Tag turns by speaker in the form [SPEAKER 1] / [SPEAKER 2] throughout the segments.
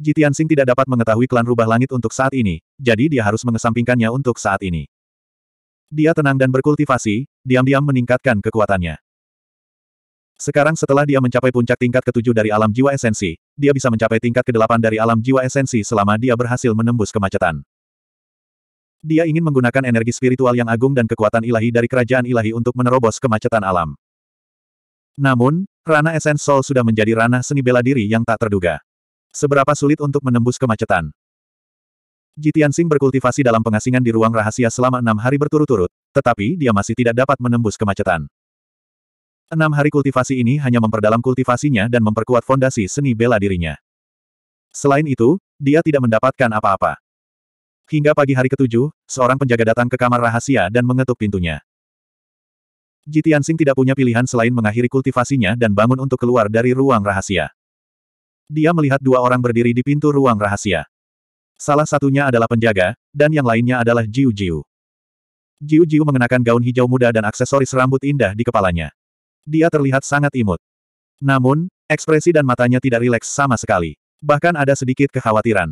[SPEAKER 1] Jitian Sing tidak dapat mengetahui klan rubah langit untuk saat ini, jadi dia harus mengesampingkannya untuk saat ini. Dia tenang dan berkultivasi, diam-diam meningkatkan kekuatannya. Sekarang setelah dia mencapai puncak tingkat ketujuh dari alam jiwa esensi, dia bisa mencapai tingkat kedelapan dari alam jiwa esensi selama dia berhasil menembus kemacetan. Dia ingin menggunakan energi spiritual yang agung dan kekuatan ilahi dari kerajaan ilahi untuk menerobos kemacetan alam. Namun, ranah esensol sol sudah menjadi ranah seni bela diri yang tak terduga. Seberapa sulit untuk menembus kemacetan. Jitian Sing berkultivasi dalam pengasingan di ruang rahasia selama enam hari berturut-turut, tetapi dia masih tidak dapat menembus kemacetan. Enam hari kultivasi ini hanya memperdalam kultivasinya dan memperkuat fondasi seni bela dirinya. Selain itu, dia tidak mendapatkan apa-apa. Hingga pagi hari ketujuh, seorang penjaga datang ke kamar rahasia dan mengetuk pintunya. Jitian Sing tidak punya pilihan selain mengakhiri kultivasinya dan bangun untuk keluar dari ruang rahasia dia melihat dua orang berdiri di pintu ruang rahasia. Salah satunya adalah penjaga, dan yang lainnya adalah Jiu Jiu. Jiu Jiu mengenakan gaun hijau muda dan aksesoris rambut indah di kepalanya. Dia terlihat sangat imut. Namun, ekspresi dan matanya tidak rileks sama sekali. Bahkan ada sedikit kekhawatiran.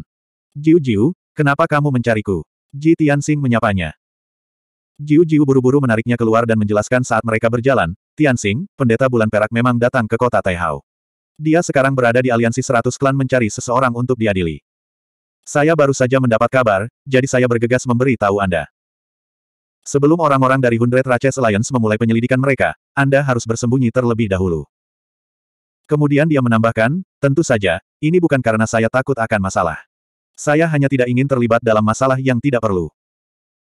[SPEAKER 1] Jiu Jiu, kenapa kamu mencariku? Ji Tianxing menyapanya. Jiu Jiu buru-buru menariknya keluar dan menjelaskan saat mereka berjalan, Tianxing, pendeta bulan perak memang datang ke kota Taihao. Dia sekarang berada di aliansi seratus klan mencari seseorang untuk diadili. Saya baru saja mendapat kabar, jadi saya bergegas memberi tahu Anda. Sebelum orang-orang dari Hundred Raches Alliance memulai penyelidikan mereka, Anda harus bersembunyi terlebih dahulu. Kemudian dia menambahkan, tentu saja, ini bukan karena saya takut akan masalah. Saya hanya tidak ingin terlibat dalam masalah yang tidak perlu.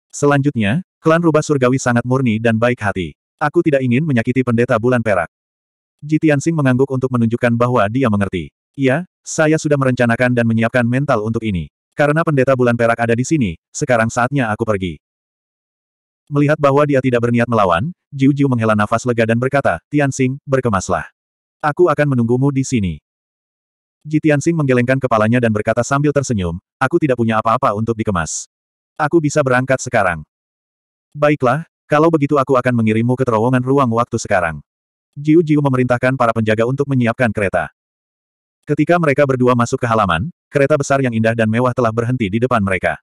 [SPEAKER 1] Selanjutnya, klan rubah surgawi sangat murni dan baik hati. Aku tidak ingin menyakiti pendeta bulan perak. Ji Tianxing mengangguk untuk menunjukkan bahwa dia mengerti. Iya, saya sudah merencanakan dan menyiapkan mental untuk ini. Karena pendeta bulan perak ada di sini, sekarang saatnya aku pergi. Melihat bahwa dia tidak berniat melawan, Jiu Jiu menghela nafas lega dan berkata, Tianxing, berkemaslah. Aku akan menunggumu di sini. Ji Tianxing menggelengkan kepalanya dan berkata sambil tersenyum, aku tidak punya apa-apa untuk dikemas. Aku bisa berangkat sekarang. Baiklah, kalau begitu aku akan mengirimmu ke terowongan ruang waktu sekarang. Jiu Jiu memerintahkan para penjaga untuk menyiapkan kereta. Ketika mereka berdua masuk ke halaman, kereta besar yang indah dan mewah telah berhenti di depan mereka.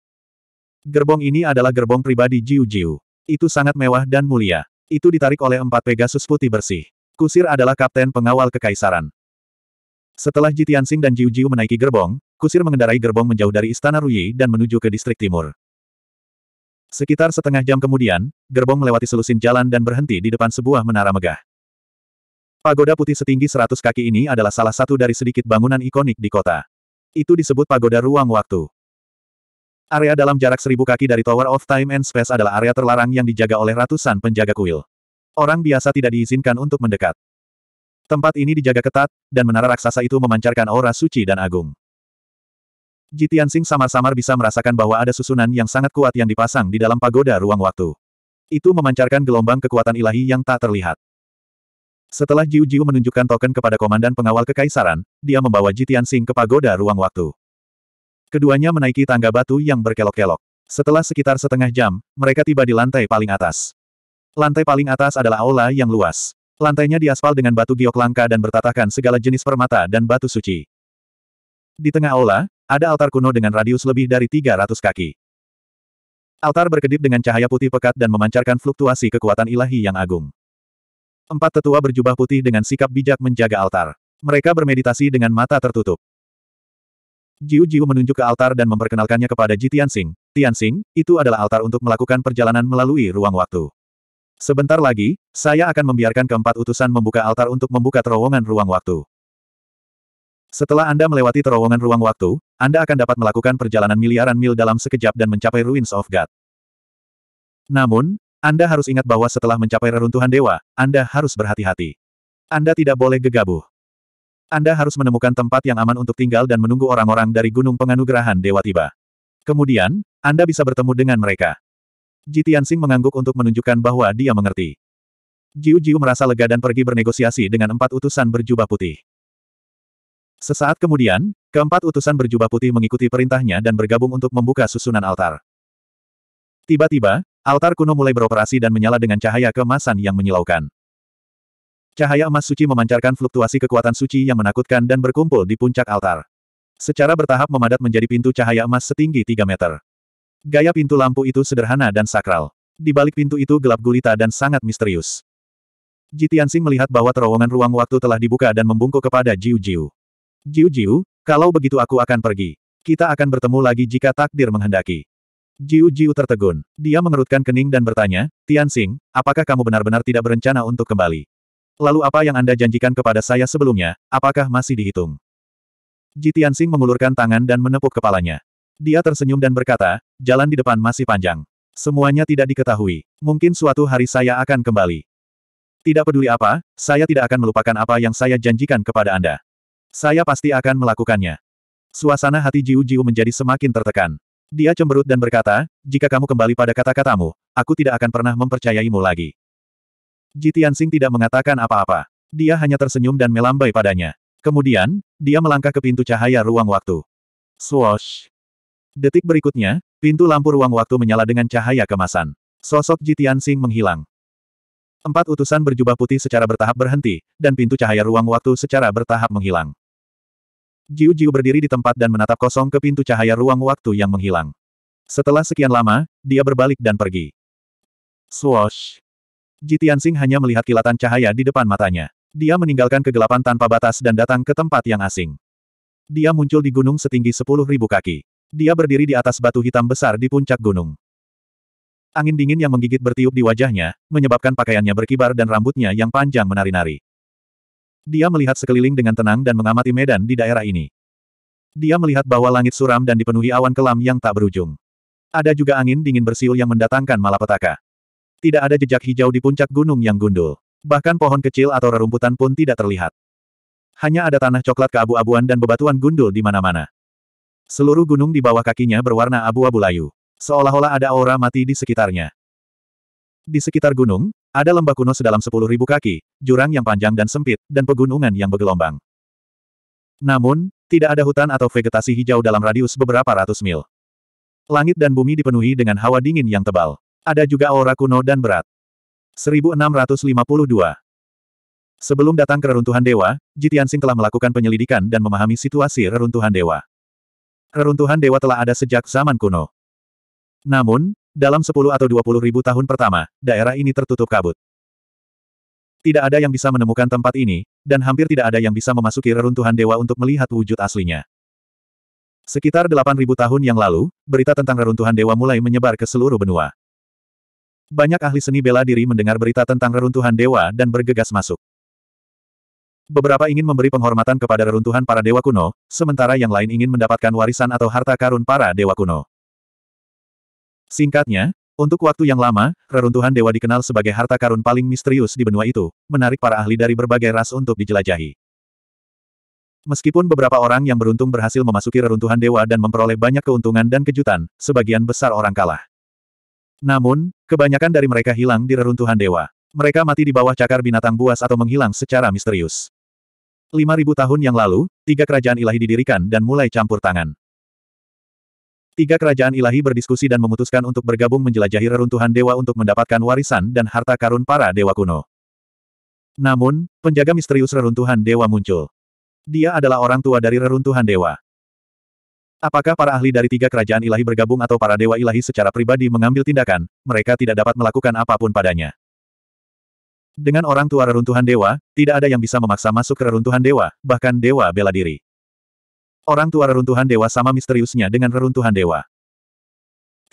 [SPEAKER 1] Gerbong ini adalah gerbong pribadi Jiu Jiu. Itu sangat mewah dan mulia. Itu ditarik oleh empat Pegasus putih bersih. Kusir adalah kapten pengawal kekaisaran. Setelah Ji Tianxing dan Jiu Jiu menaiki gerbong, Kusir mengendarai gerbong menjauh dari Istana Ruyi dan menuju ke distrik timur. Sekitar setengah jam kemudian, gerbong melewati selusin jalan dan berhenti di depan sebuah menara megah. Pagoda putih setinggi 100 kaki ini adalah salah satu dari sedikit bangunan ikonik di kota. Itu disebut pagoda ruang waktu. Area dalam jarak seribu kaki dari Tower of Time and Space adalah area terlarang yang dijaga oleh ratusan penjaga kuil. Orang biasa tidak diizinkan untuk mendekat. Tempat ini dijaga ketat, dan menara raksasa itu memancarkan aura suci dan agung. Jitian Sing samar-samar bisa merasakan bahwa ada susunan yang sangat kuat yang dipasang di dalam pagoda ruang waktu. Itu memancarkan gelombang kekuatan ilahi yang tak terlihat. Setelah Jiu Jiu menunjukkan token kepada komandan pengawal kekaisaran, dia membawa Jitian Sing ke pagoda ruang waktu. Keduanya menaiki tangga batu yang berkelok-kelok. Setelah sekitar setengah jam, mereka tiba di lantai paling atas. Lantai paling atas adalah aula yang luas. Lantainya diaspal dengan batu giok langka dan bertatakan segala jenis permata dan batu suci. Di tengah aula, ada altar kuno dengan radius lebih dari 300 kaki. Altar berkedip dengan cahaya putih pekat dan memancarkan fluktuasi kekuatan ilahi yang agung. Empat tetua berjubah putih dengan sikap bijak menjaga altar. Mereka bermeditasi dengan mata tertutup. Jiu Jiu menunjuk ke altar dan memperkenalkannya kepada Ji Tianxing. Tianxing, itu adalah altar untuk melakukan perjalanan melalui ruang waktu. Sebentar lagi, saya akan membiarkan keempat utusan membuka altar untuk membuka terowongan ruang waktu. Setelah Anda melewati terowongan ruang waktu, Anda akan dapat melakukan perjalanan miliaran mil dalam sekejap dan mencapai Ruins of God. Namun, anda harus ingat bahwa setelah mencapai reruntuhan dewa, Anda harus berhati-hati. Anda tidak boleh gegabah. Anda harus menemukan tempat yang aman untuk tinggal dan menunggu orang-orang dari Gunung Penganugerahan Dewa tiba. Kemudian, Anda bisa bertemu dengan mereka. Jitiansing mengangguk untuk menunjukkan bahwa dia mengerti. Jiu Jiu merasa lega dan pergi bernegosiasi dengan empat utusan berjubah putih. Sesaat kemudian, keempat utusan berjubah putih mengikuti perintahnya dan bergabung untuk membuka susunan altar. Tiba-tiba, Altar kuno mulai beroperasi dan menyala dengan cahaya kemasan yang menyilaukan. Cahaya emas suci memancarkan fluktuasi kekuatan suci yang menakutkan dan berkumpul di puncak altar. Secara bertahap memadat menjadi pintu cahaya emas setinggi 3 meter. Gaya pintu lampu itu sederhana dan sakral. Di balik pintu itu gelap gulita dan sangat misterius. Ji Tianxing melihat bahwa terowongan ruang waktu telah dibuka dan membungkuk kepada Jiu Jiu. Jiu Jiu, kalau begitu aku akan pergi. Kita akan bertemu lagi jika takdir menghendaki. Jiu Jiu tertegun. Dia mengerutkan kening dan bertanya, Tian Xing, apakah kamu benar-benar tidak berencana untuk kembali? Lalu apa yang Anda janjikan kepada saya sebelumnya, apakah masih dihitung? Ji Xing mengulurkan tangan dan menepuk kepalanya. Dia tersenyum dan berkata, jalan di depan masih panjang. Semuanya tidak diketahui. Mungkin suatu hari saya akan kembali. Tidak peduli apa, saya tidak akan melupakan apa yang saya janjikan kepada Anda. Saya pasti akan melakukannya. Suasana hati Jiu Jiu menjadi semakin tertekan. Dia cemberut dan berkata, jika kamu kembali pada kata-katamu, aku tidak akan pernah mempercayaimu lagi. Ji Tianxing tidak mengatakan apa-apa. Dia hanya tersenyum dan melambai padanya. Kemudian, dia melangkah ke pintu cahaya ruang waktu. Swoosh. Detik berikutnya, pintu lampu ruang waktu menyala dengan cahaya kemasan. Sosok Ji Tianxing menghilang. Empat utusan berjubah putih secara bertahap berhenti, dan pintu cahaya ruang waktu secara bertahap menghilang. Jiu Jiu berdiri di tempat dan menatap kosong ke pintu cahaya ruang waktu yang menghilang. Setelah sekian lama, dia berbalik dan pergi. Swoosh! Ji Tianxing hanya melihat kilatan cahaya di depan matanya. Dia meninggalkan kegelapan tanpa batas dan datang ke tempat yang asing. Dia muncul di gunung setinggi sepuluh ribu kaki. Dia berdiri di atas batu hitam besar di puncak gunung. Angin dingin yang menggigit bertiup di wajahnya, menyebabkan pakaiannya berkibar dan rambutnya yang panjang menari-nari. Dia melihat sekeliling dengan tenang dan mengamati medan di daerah ini. Dia melihat bahwa langit suram dan dipenuhi awan kelam yang tak berujung. Ada juga angin dingin bersiul yang mendatangkan malapetaka. Tidak ada jejak hijau di puncak gunung yang gundul. Bahkan pohon kecil atau rerumputan pun tidak terlihat. Hanya ada tanah coklat keabu-abuan dan bebatuan gundul di mana-mana. Seluruh gunung di bawah kakinya berwarna abu-abu layu. Seolah-olah ada aura mati di sekitarnya. Di sekitar gunung, ada lembah kuno sedalam sepuluh ribu kaki, jurang yang panjang dan sempit, dan pegunungan yang bergelombang. Namun, tidak ada hutan atau vegetasi hijau dalam radius beberapa ratus mil. Langit dan bumi dipenuhi dengan hawa dingin yang tebal. Ada juga aura kuno dan berat. 1652 Sebelum datang ke reruntuhan dewa, Jitiansing telah melakukan penyelidikan dan memahami situasi reruntuhan dewa. Reruntuhan dewa telah ada sejak zaman kuno. Namun, dalam 10 atau 20 ribu tahun pertama, daerah ini tertutup kabut. Tidak ada yang bisa menemukan tempat ini, dan hampir tidak ada yang bisa memasuki reruntuhan dewa untuk melihat wujud aslinya. Sekitar 8.000 tahun yang lalu, berita tentang reruntuhan dewa mulai menyebar ke seluruh benua. Banyak ahli seni bela diri mendengar berita tentang reruntuhan dewa dan bergegas masuk. Beberapa ingin memberi penghormatan kepada reruntuhan para dewa kuno, sementara yang lain ingin mendapatkan warisan atau harta karun para dewa kuno. Singkatnya, untuk waktu yang lama, reruntuhan dewa dikenal sebagai harta karun paling misterius di benua itu, menarik para ahli dari berbagai ras untuk dijelajahi. Meskipun beberapa orang yang beruntung berhasil memasuki reruntuhan dewa dan memperoleh banyak keuntungan dan kejutan, sebagian besar orang kalah. Namun, kebanyakan dari mereka hilang di reruntuhan dewa. Mereka mati di bawah cakar binatang buas atau menghilang secara misterius. 5.000 tahun yang lalu, tiga kerajaan ilahi didirikan dan mulai campur tangan. Tiga kerajaan ilahi berdiskusi dan memutuskan untuk bergabung menjelajahi reruntuhan dewa untuk mendapatkan warisan dan harta karun para dewa kuno. Namun, penjaga misterius reruntuhan dewa muncul. Dia adalah orang tua dari reruntuhan dewa. Apakah para ahli dari tiga kerajaan ilahi bergabung atau para dewa ilahi secara pribadi mengambil tindakan, mereka tidak dapat melakukan apapun padanya. Dengan orang tua reruntuhan dewa, tidak ada yang bisa memaksa masuk ke reruntuhan dewa, bahkan dewa bela diri. Orang tua reruntuhan dewa sama misteriusnya dengan reruntuhan dewa.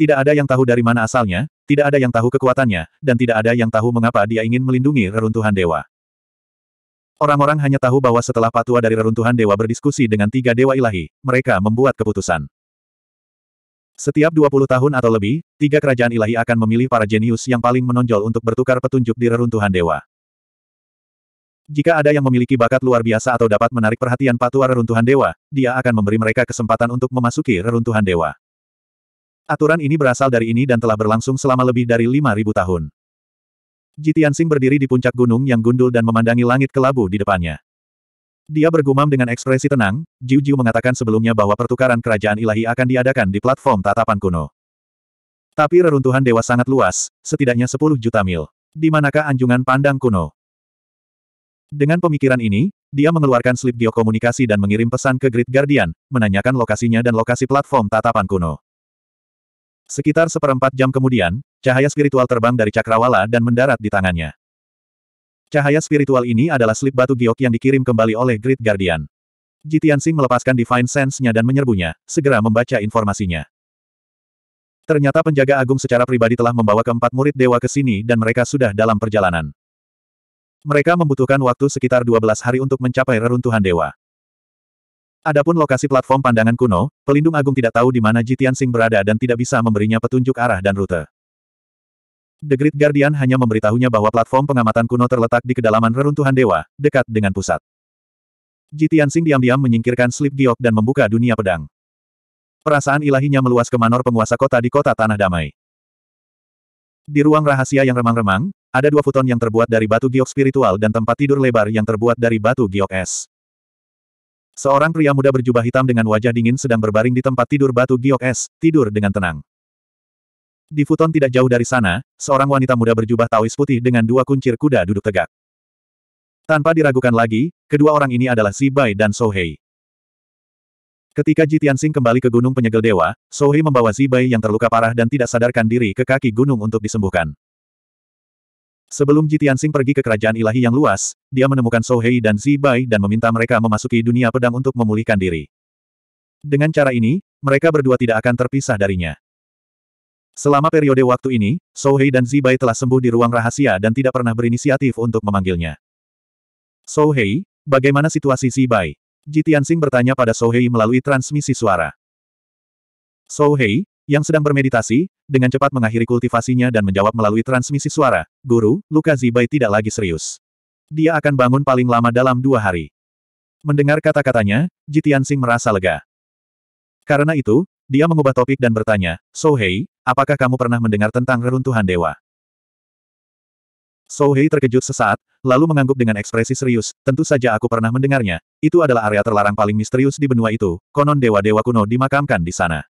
[SPEAKER 1] Tidak ada yang tahu dari mana asalnya, tidak ada yang tahu kekuatannya, dan tidak ada yang tahu mengapa dia ingin melindungi reruntuhan dewa. Orang-orang hanya tahu bahwa setelah patua dari reruntuhan dewa berdiskusi dengan tiga dewa ilahi, mereka membuat keputusan. Setiap 20 tahun atau lebih, tiga kerajaan ilahi akan memilih para jenius yang paling menonjol untuk bertukar petunjuk di reruntuhan dewa. Jika ada yang memiliki bakat luar biasa atau dapat menarik perhatian patua reruntuhan dewa, dia akan memberi mereka kesempatan untuk memasuki reruntuhan dewa. Aturan ini berasal dari ini dan telah berlangsung selama lebih dari 5.000 tahun. Jitian berdiri di puncak gunung yang gundul dan memandangi langit kelabu di depannya. Dia bergumam dengan ekspresi tenang, Jiu Jiu mengatakan sebelumnya bahwa pertukaran kerajaan ilahi akan diadakan di platform tatapan kuno. Tapi reruntuhan dewa sangat luas, setidaknya 10 juta mil. Di manakah anjungan pandang kuno? Dengan pemikiran ini, dia mengeluarkan slip geokomunikasi dan mengirim pesan ke Grid Guardian, menanyakan lokasinya dan lokasi platform tatapan kuno. Sekitar seperempat jam kemudian, cahaya spiritual terbang dari cakrawala dan mendarat di tangannya. Cahaya spiritual ini adalah slip batu giok yang dikirim kembali oleh Grid Guardian. Jitian Singh melepaskan Divine Sense-nya dan menyerbunya, segera membaca informasinya. Ternyata penjaga agung secara pribadi telah membawa keempat murid dewa ke sini dan mereka sudah dalam perjalanan. Mereka membutuhkan waktu sekitar 12 hari untuk mencapai reruntuhan dewa. Adapun lokasi platform pandangan kuno, pelindung agung tidak tahu di mana Jitian Sing berada dan tidak bisa memberinya petunjuk arah dan rute. The Great Guardian hanya memberitahunya bahwa platform pengamatan kuno terletak di kedalaman reruntuhan dewa, dekat dengan pusat. Jitian Sing diam-diam menyingkirkan slip giok dan membuka dunia pedang. Perasaan ilahinya meluas ke manor penguasa kota di kota Tanah Damai. Di ruang rahasia yang remang-remang, ada dua futon yang terbuat dari batu giok spiritual dan tempat tidur lebar yang terbuat dari batu giok es. Seorang pria muda berjubah hitam dengan wajah dingin sedang berbaring di tempat tidur batu giok es, tidur dengan tenang. Di futon tidak jauh dari sana, seorang wanita muda berjubah tawis putih dengan dua kuncir kuda duduk tegak. Tanpa diragukan lagi, kedua orang ini adalah Si Bai dan Sohei. Ketika Ji Tianxing kembali ke Gunung Penyegel Dewa, Sohi membawa Zibai yang terluka parah dan tidak sadarkan diri ke kaki gunung untuk disembuhkan. Sebelum Ji Tianxing pergi ke kerajaan ilahi yang luas, dia menemukan Sohei dan Zibai dan meminta mereka memasuki dunia pedang untuk memulihkan diri. Dengan cara ini, mereka berdua tidak akan terpisah darinya. Selama periode waktu ini, Sohei dan Zibai telah sembuh di ruang rahasia dan tidak pernah berinisiatif untuk memanggilnya. Sohei, bagaimana situasi Zibai? Ji Tianxing bertanya pada Sohei melalui transmisi suara. Sohei yang sedang bermeditasi, dengan cepat mengakhiri kultivasinya dan menjawab melalui transmisi suara, Guru, luka Zibai tidak lagi serius. Dia akan bangun paling lama dalam dua hari. Mendengar kata-katanya, Ji Tianxing merasa lega. Karena itu, dia mengubah topik dan bertanya, Sohei, apakah kamu pernah mendengar tentang reruntuhan dewa? Sohei terkejut sesaat, lalu mengangguk dengan ekspresi serius, tentu saja aku pernah mendengarnya, itu adalah area terlarang paling misterius di benua itu, konon dewa-dewa kuno dimakamkan di sana.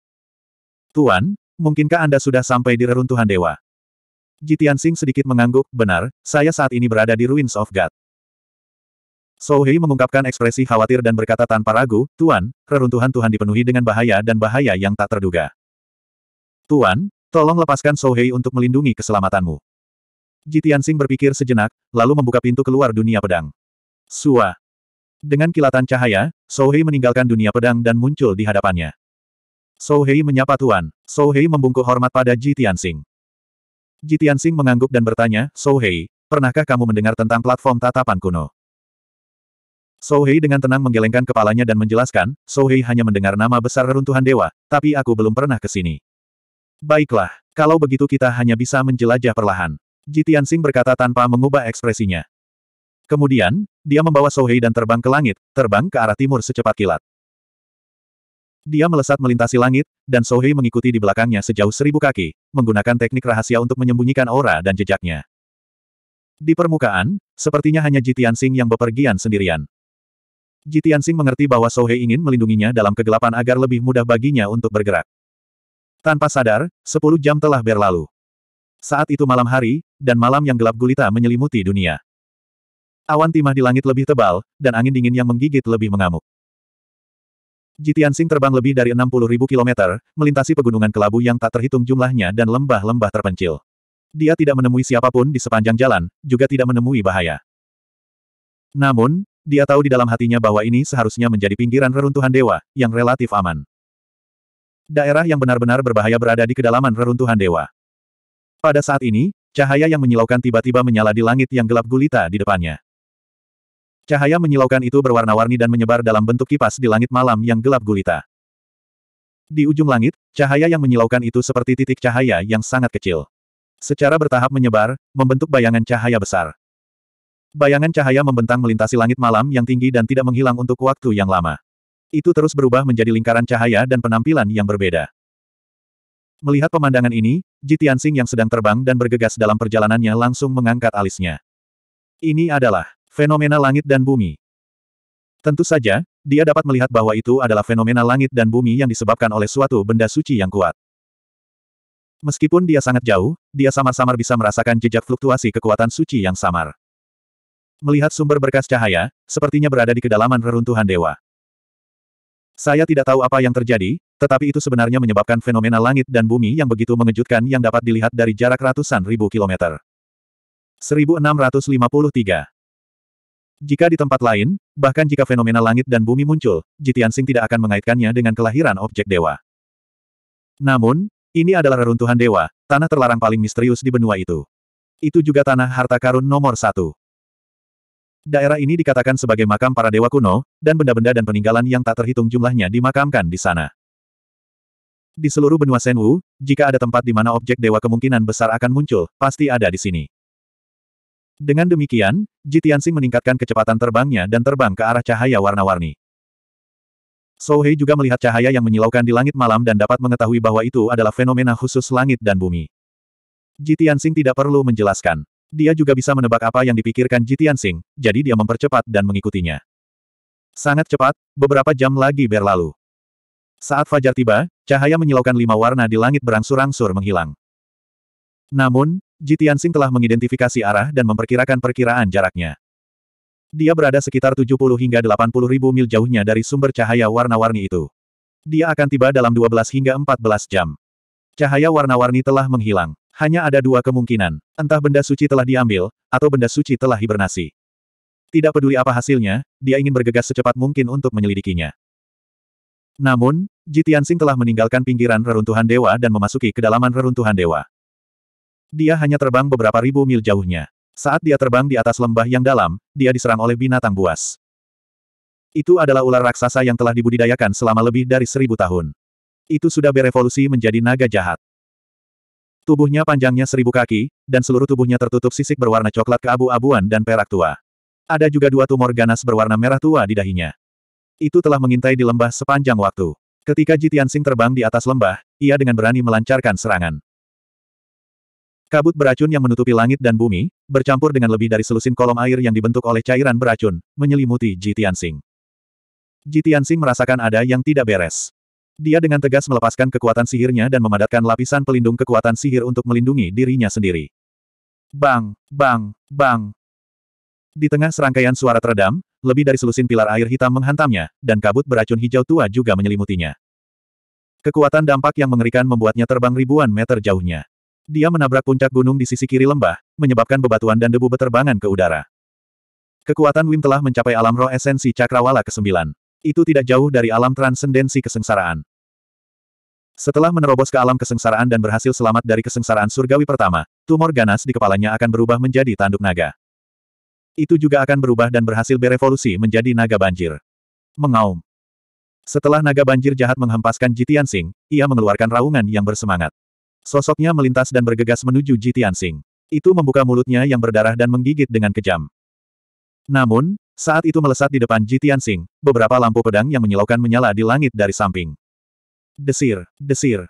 [SPEAKER 1] Tuan, mungkinkah Anda sudah sampai di reruntuhan dewa? Jitian Sing sedikit mengangguk, benar, saya saat ini berada di Ruins of God. Sohei mengungkapkan ekspresi khawatir dan berkata tanpa ragu, Tuan, reruntuhan Tuhan dipenuhi dengan bahaya dan bahaya yang tak terduga. Tuan, tolong lepaskan Sohei untuk melindungi keselamatanmu. Ji Tianxing berpikir sejenak, lalu membuka pintu keluar dunia pedang. Sua. Dengan kilatan cahaya, Souhei meninggalkan dunia pedang dan muncul di hadapannya. Souhei menyapa Tuan. Souhei membungkuk hormat pada Ji Tianxing. Ji Tianxing mengangguk dan bertanya, Souhei, pernahkah kamu mendengar tentang platform tatapan kuno? Souhei dengan tenang menggelengkan kepalanya dan menjelaskan, Souhei hanya mendengar nama besar reruntuhan dewa, tapi aku belum pernah ke sini. Baiklah, kalau begitu kita hanya bisa menjelajah perlahan. Jitian Tianxing berkata tanpa mengubah ekspresinya. Kemudian, dia membawa Sohei dan terbang ke langit, terbang ke arah timur secepat kilat. Dia melesat melintasi langit, dan Sohei mengikuti di belakangnya sejauh seribu kaki, menggunakan teknik rahasia untuk menyembunyikan aura dan jejaknya. Di permukaan, sepertinya hanya Jitian Sing yang bepergian sendirian. Jitian Sing mengerti bahwa Sohei ingin melindunginya dalam kegelapan agar lebih mudah baginya untuk bergerak. Tanpa sadar, sepuluh jam telah berlalu. Saat itu malam hari, dan malam yang gelap gulita menyelimuti dunia. Awan timah di langit lebih tebal, dan angin dingin yang menggigit lebih mengamuk. Jitiansing terbang lebih dari 60.000 km, melintasi pegunungan kelabu yang tak terhitung jumlahnya dan lembah-lembah terpencil. Dia tidak menemui siapapun di sepanjang jalan, juga tidak menemui bahaya. Namun, dia tahu di dalam hatinya bahwa ini seharusnya menjadi pinggiran reruntuhan dewa, yang relatif aman. Daerah yang benar-benar berbahaya berada di kedalaman reruntuhan dewa. Pada saat ini, Cahaya yang menyilaukan tiba-tiba menyala di langit yang gelap gulita di depannya. Cahaya menyilaukan itu berwarna-warni dan menyebar dalam bentuk kipas di langit malam yang gelap gulita. Di ujung langit, cahaya yang menyilaukan itu seperti titik cahaya yang sangat kecil. Secara bertahap menyebar, membentuk bayangan cahaya besar. Bayangan cahaya membentang melintasi langit malam yang tinggi dan tidak menghilang untuk waktu yang lama. Itu terus berubah menjadi lingkaran cahaya dan penampilan yang berbeda. Melihat pemandangan ini, Tianxing yang sedang terbang dan bergegas dalam perjalanannya langsung mengangkat alisnya. Ini adalah fenomena langit dan bumi. Tentu saja, dia dapat melihat bahwa itu adalah fenomena langit dan bumi yang disebabkan oleh suatu benda suci yang kuat. Meskipun dia sangat jauh, dia samar-samar bisa merasakan jejak fluktuasi kekuatan suci yang samar. Melihat sumber berkas cahaya, sepertinya berada di kedalaman reruntuhan dewa. Saya tidak tahu apa yang terjadi, tetapi itu sebenarnya menyebabkan fenomena langit dan bumi yang begitu mengejutkan yang dapat dilihat dari jarak ratusan ribu kilometer. 1653 Jika di tempat lain, bahkan jika fenomena langit dan bumi muncul, Jitiansing tidak akan mengaitkannya dengan kelahiran objek dewa. Namun, ini adalah reruntuhan dewa, tanah terlarang paling misterius di benua itu. Itu juga tanah harta karun nomor satu. Daerah ini dikatakan sebagai makam para dewa kuno, dan benda-benda dan peninggalan yang tak terhitung jumlahnya dimakamkan di sana. Di seluruh benua Senwu, jika ada tempat di mana objek dewa kemungkinan besar akan muncul, pasti ada di sini. Dengan demikian, Jitiansing meningkatkan kecepatan terbangnya dan terbang ke arah cahaya warna-warni. Souhei juga melihat cahaya yang menyilaukan di langit malam dan dapat mengetahui bahwa itu adalah fenomena khusus langit dan bumi. Jitiansing tidak perlu menjelaskan. Dia juga bisa menebak apa yang dipikirkan Jitiansing, jadi dia mempercepat dan mengikutinya. Sangat cepat, beberapa jam lagi berlalu. Saat fajar tiba, cahaya menyilaukan lima warna di langit berangsur-angsur menghilang. Namun, Jitian Sing telah mengidentifikasi arah dan memperkirakan perkiraan jaraknya. Dia berada sekitar 70 hingga 80 ribu mil jauhnya dari sumber cahaya warna-warni itu. Dia akan tiba dalam 12 hingga 14 jam. Cahaya warna-warni telah menghilang. Hanya ada dua kemungkinan, entah benda suci telah diambil, atau benda suci telah hibernasi. Tidak peduli apa hasilnya, dia ingin bergegas secepat mungkin untuk menyelidikinya. Namun, Jitian Sing telah meninggalkan pinggiran reruntuhan dewa dan memasuki kedalaman reruntuhan dewa. Dia hanya terbang beberapa ribu mil jauhnya. Saat dia terbang di atas lembah yang dalam, dia diserang oleh binatang buas. Itu adalah ular raksasa yang telah dibudidayakan selama lebih dari seribu tahun. Itu sudah berevolusi menjadi naga jahat. Tubuhnya panjangnya seribu kaki, dan seluruh tubuhnya tertutup sisik berwarna coklat keabu-abuan dan perak tua. Ada juga dua tumor ganas berwarna merah tua di dahinya. Itu telah mengintai di lembah sepanjang waktu. Ketika Jitiansing terbang di atas lembah, ia dengan berani melancarkan serangan. Kabut beracun yang menutupi langit dan bumi, bercampur dengan lebih dari selusin kolom air yang dibentuk oleh cairan beracun, menyelimuti Jitiansing. Jitiansing merasakan ada yang tidak beres. Dia dengan tegas melepaskan kekuatan sihirnya dan memadatkan lapisan pelindung kekuatan sihir untuk melindungi dirinya sendiri. Bang, bang, bang. Di tengah serangkaian suara teredam, lebih dari selusin pilar air hitam menghantamnya, dan kabut beracun hijau tua juga menyelimutinya. Kekuatan dampak yang mengerikan membuatnya terbang ribuan meter jauhnya. Dia menabrak puncak gunung di sisi kiri lembah, menyebabkan bebatuan dan debu beterbangan ke udara. Kekuatan Wim telah mencapai alam roh esensi cakrawala ke-9. Itu tidak jauh dari alam transendensi kesengsaraan. Setelah menerobos ke alam kesengsaraan dan berhasil selamat dari kesengsaraan surgawi pertama, tumor ganas di kepalanya akan berubah menjadi tanduk naga itu juga akan berubah dan berhasil berevolusi menjadi naga banjir. Mengaum. Setelah naga banjir jahat menghempaskan Jitian Sing, ia mengeluarkan raungan yang bersemangat. Sosoknya melintas dan bergegas menuju Jitian Sing. Itu membuka mulutnya yang berdarah dan menggigit dengan kejam. Namun, saat itu melesat di depan Jitian Sing, beberapa lampu pedang yang menyilaukan menyala di langit dari samping. Desir, desir,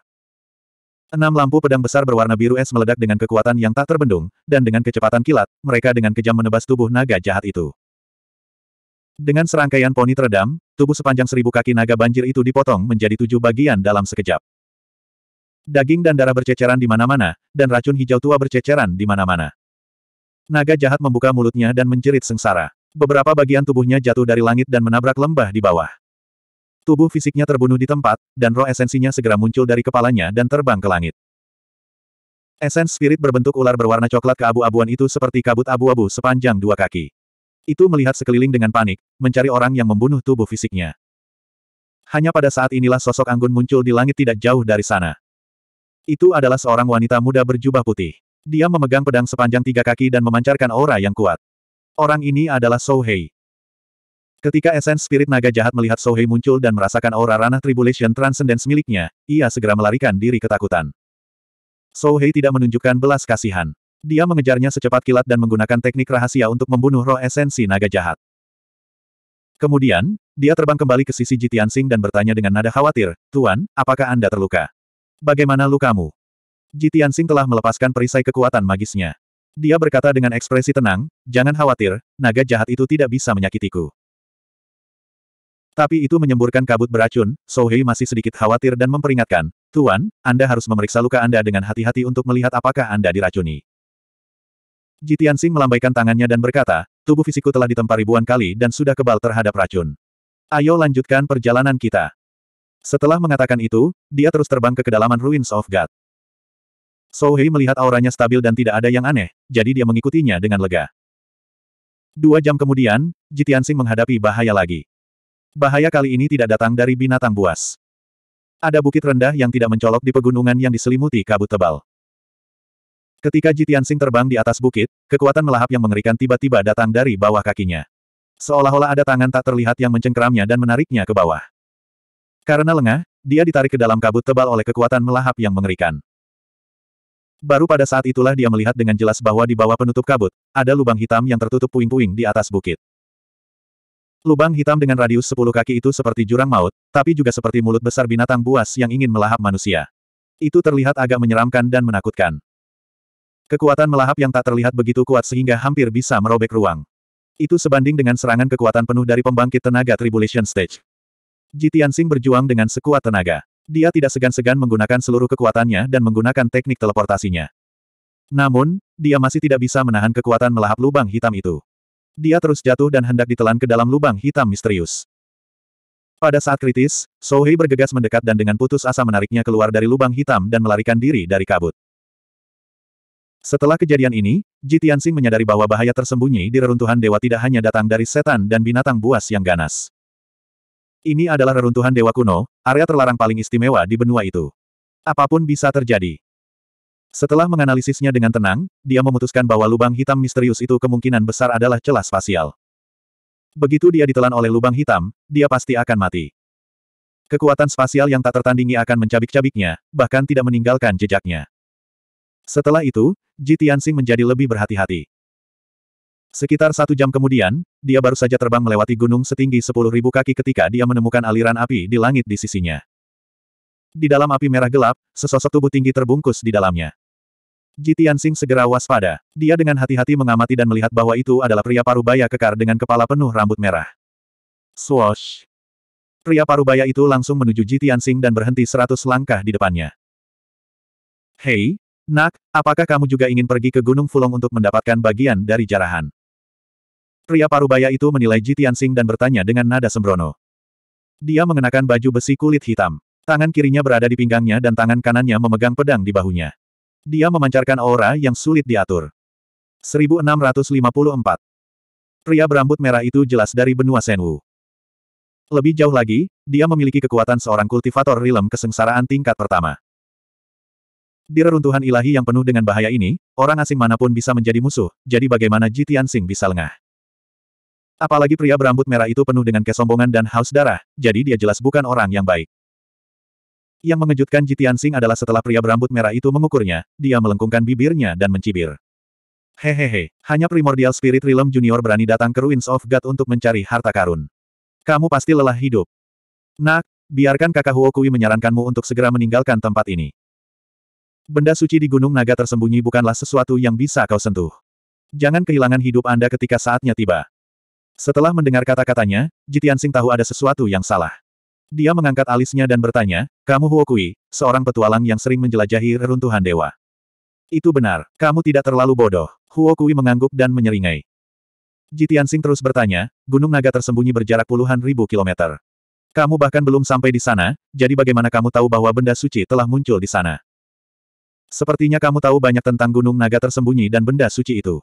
[SPEAKER 1] Enam lampu pedang besar berwarna biru es meledak dengan kekuatan yang tak terbendung, dan dengan kecepatan kilat, mereka dengan kejam menebas tubuh naga jahat itu. Dengan serangkaian poni teredam, tubuh sepanjang seribu kaki naga banjir itu dipotong menjadi tujuh bagian dalam sekejap. Daging dan darah berceceran di mana-mana, dan racun hijau tua berceceran di mana-mana. Naga jahat membuka mulutnya dan menjerit sengsara. Beberapa bagian tubuhnya jatuh dari langit dan menabrak lembah di bawah. Tubuh fisiknya terbunuh di tempat, dan roh esensinya segera muncul dari kepalanya dan terbang ke langit. Esens spirit berbentuk ular berwarna coklat keabu-abuan itu seperti kabut abu-abu sepanjang dua kaki. Itu melihat sekeliling dengan panik, mencari orang yang membunuh tubuh fisiknya. Hanya pada saat inilah sosok Anggun muncul di langit tidak jauh dari sana. Itu adalah seorang wanita muda berjubah putih. Dia memegang pedang sepanjang tiga kaki dan memancarkan aura yang kuat. Orang ini adalah Sohei. Ketika esens spirit naga jahat melihat Sohei muncul dan merasakan aura ranah Tribulation Transcendence miliknya, ia segera melarikan diri ketakutan. Sohei tidak menunjukkan belas kasihan. Dia mengejarnya secepat kilat dan menggunakan teknik rahasia untuk membunuh roh esensi naga jahat. Kemudian, dia terbang kembali ke sisi Jitian Sing dan bertanya dengan nada khawatir, Tuan, apakah Anda terluka? Bagaimana lukamu? Jitian Sing telah melepaskan perisai kekuatan magisnya. Dia berkata dengan ekspresi tenang, jangan khawatir, naga jahat itu tidak bisa menyakitiku. Tapi itu menyemburkan kabut beracun, Sohei masih sedikit khawatir dan memperingatkan, Tuan, Anda harus memeriksa luka Anda dengan hati-hati untuk melihat apakah Anda diracuni. Jitian melambaikan tangannya dan berkata, tubuh fisiku telah ditempa ribuan kali dan sudah kebal terhadap racun. Ayo lanjutkan perjalanan kita. Setelah mengatakan itu, dia terus terbang ke kedalaman Ruins of God. Sohei melihat auranya stabil dan tidak ada yang aneh, jadi dia mengikutinya dengan lega. Dua jam kemudian, Jitian menghadapi bahaya lagi. Bahaya kali ini tidak datang dari binatang buas. Ada bukit rendah yang tidak mencolok di pegunungan yang diselimuti kabut tebal. Ketika Jitian Sing terbang di atas bukit, kekuatan melahap yang mengerikan tiba-tiba datang dari bawah kakinya. Seolah-olah ada tangan tak terlihat yang mencengkeramnya dan menariknya ke bawah. Karena lengah, dia ditarik ke dalam kabut tebal oleh kekuatan melahap yang mengerikan. Baru pada saat itulah dia melihat dengan jelas bahwa di bawah penutup kabut, ada lubang hitam yang tertutup puing-puing di atas bukit. Lubang hitam dengan radius 10 kaki itu seperti jurang maut, tapi juga seperti mulut besar binatang buas yang ingin melahap manusia. Itu terlihat agak menyeramkan dan menakutkan. Kekuatan melahap yang tak terlihat begitu kuat sehingga hampir bisa merobek ruang. Itu sebanding dengan serangan kekuatan penuh dari pembangkit tenaga Tribulation Stage. Jitian berjuang dengan sekuat tenaga. Dia tidak segan-segan menggunakan seluruh kekuatannya dan menggunakan teknik teleportasinya. Namun, dia masih tidak bisa menahan kekuatan melahap lubang hitam itu. Dia terus jatuh dan hendak ditelan ke dalam lubang hitam misterius. Pada saat kritis, Sohei bergegas mendekat dan dengan putus asa menariknya keluar dari lubang hitam dan melarikan diri dari kabut. Setelah kejadian ini, Ji Tianxing menyadari bahwa bahaya tersembunyi di reruntuhan dewa tidak hanya datang dari setan dan binatang buas yang ganas. Ini adalah reruntuhan dewa kuno, area terlarang paling istimewa di benua itu. Apapun bisa terjadi. Setelah menganalisisnya dengan tenang, dia memutuskan bahwa lubang hitam misterius itu kemungkinan besar adalah celah spasial. Begitu dia ditelan oleh lubang hitam, dia pasti akan mati. Kekuatan spasial yang tak tertandingi akan mencabik-cabiknya, bahkan tidak meninggalkan jejaknya. Setelah itu, Ji menjadi lebih berhati-hati. Sekitar satu jam kemudian, dia baru saja terbang melewati gunung setinggi sepuluh ribu kaki ketika dia menemukan aliran api di langit di sisinya. Di dalam api merah gelap, sesosok tubuh tinggi terbungkus di dalamnya. Ji Tianxing segera waspada. Dia dengan hati-hati mengamati dan melihat bahwa itu adalah pria parubaya kekar dengan kepala penuh rambut merah. Swoosh! Pria parubaya itu langsung menuju Ji Tianxing dan berhenti seratus langkah di depannya. Hei, nak, apakah kamu juga ingin pergi ke Gunung Fulong untuk mendapatkan bagian dari jarahan? Pria parubaya itu menilai Ji Tianxing dan bertanya dengan nada sembrono. Dia mengenakan baju besi kulit hitam. Tangan kirinya berada di pinggangnya dan tangan kanannya memegang pedang di bahunya. Dia memancarkan aura yang sulit diatur. 1654. Pria berambut merah itu jelas dari benua Senwu. Lebih jauh lagi, dia memiliki kekuatan seorang kultivator rilem kesengsaraan tingkat pertama. Di reruntuhan ilahi yang penuh dengan bahaya ini, orang asing manapun bisa menjadi musuh, jadi bagaimana Jitian Sing bisa lengah? Apalagi pria berambut merah itu penuh dengan kesombongan dan haus darah, jadi dia jelas bukan orang yang baik. Yang mengejutkan Jitian Sing adalah setelah pria berambut merah itu mengukurnya, dia melengkungkan bibirnya dan mencibir. Hehehe, hanya primordial spirit realm junior berani datang ke Ruins of God untuk mencari harta karun. Kamu pasti lelah hidup. Nak, biarkan kakak Huokui menyarankanmu untuk segera meninggalkan tempat ini. Benda suci di Gunung Naga tersembunyi bukanlah sesuatu yang bisa kau sentuh. Jangan kehilangan hidup Anda ketika saatnya tiba. Setelah mendengar kata-katanya, Jitian Sing tahu ada sesuatu yang salah. Dia mengangkat alisnya dan bertanya, kamu Huokui, seorang petualang yang sering menjelajahi reruntuhan dewa. Itu benar, kamu tidak terlalu bodoh. Huokui mengangguk dan menyeringai. Jitiansing terus bertanya, gunung naga tersembunyi berjarak puluhan ribu kilometer. Kamu bahkan belum sampai di sana, jadi bagaimana kamu tahu bahwa benda suci telah muncul di sana? Sepertinya kamu tahu banyak tentang gunung naga tersembunyi dan benda suci itu.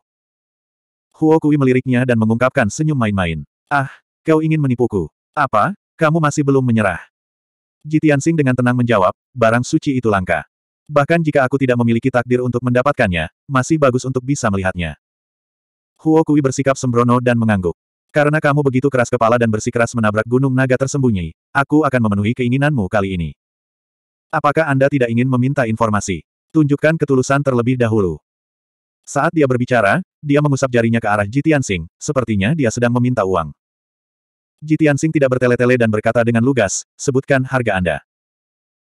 [SPEAKER 1] Huo meliriknya dan mengungkapkan senyum main-main. Ah, kau ingin menipuku. Apa, kamu masih belum menyerah. Jitian Sing dengan tenang menjawab, barang suci itu langka. Bahkan jika aku tidak memiliki takdir untuk mendapatkannya, masih bagus untuk bisa melihatnya. Huo Kui bersikap sembrono dan mengangguk. Karena kamu begitu keras kepala dan bersikeras menabrak gunung naga tersembunyi, aku akan memenuhi keinginanmu kali ini. Apakah Anda tidak ingin meminta informasi? Tunjukkan ketulusan terlebih dahulu. Saat dia berbicara, dia mengusap jarinya ke arah Jitian Sing, sepertinya dia sedang meminta uang. Jitiansing tidak bertele-tele dan berkata dengan lugas, sebutkan harga Anda.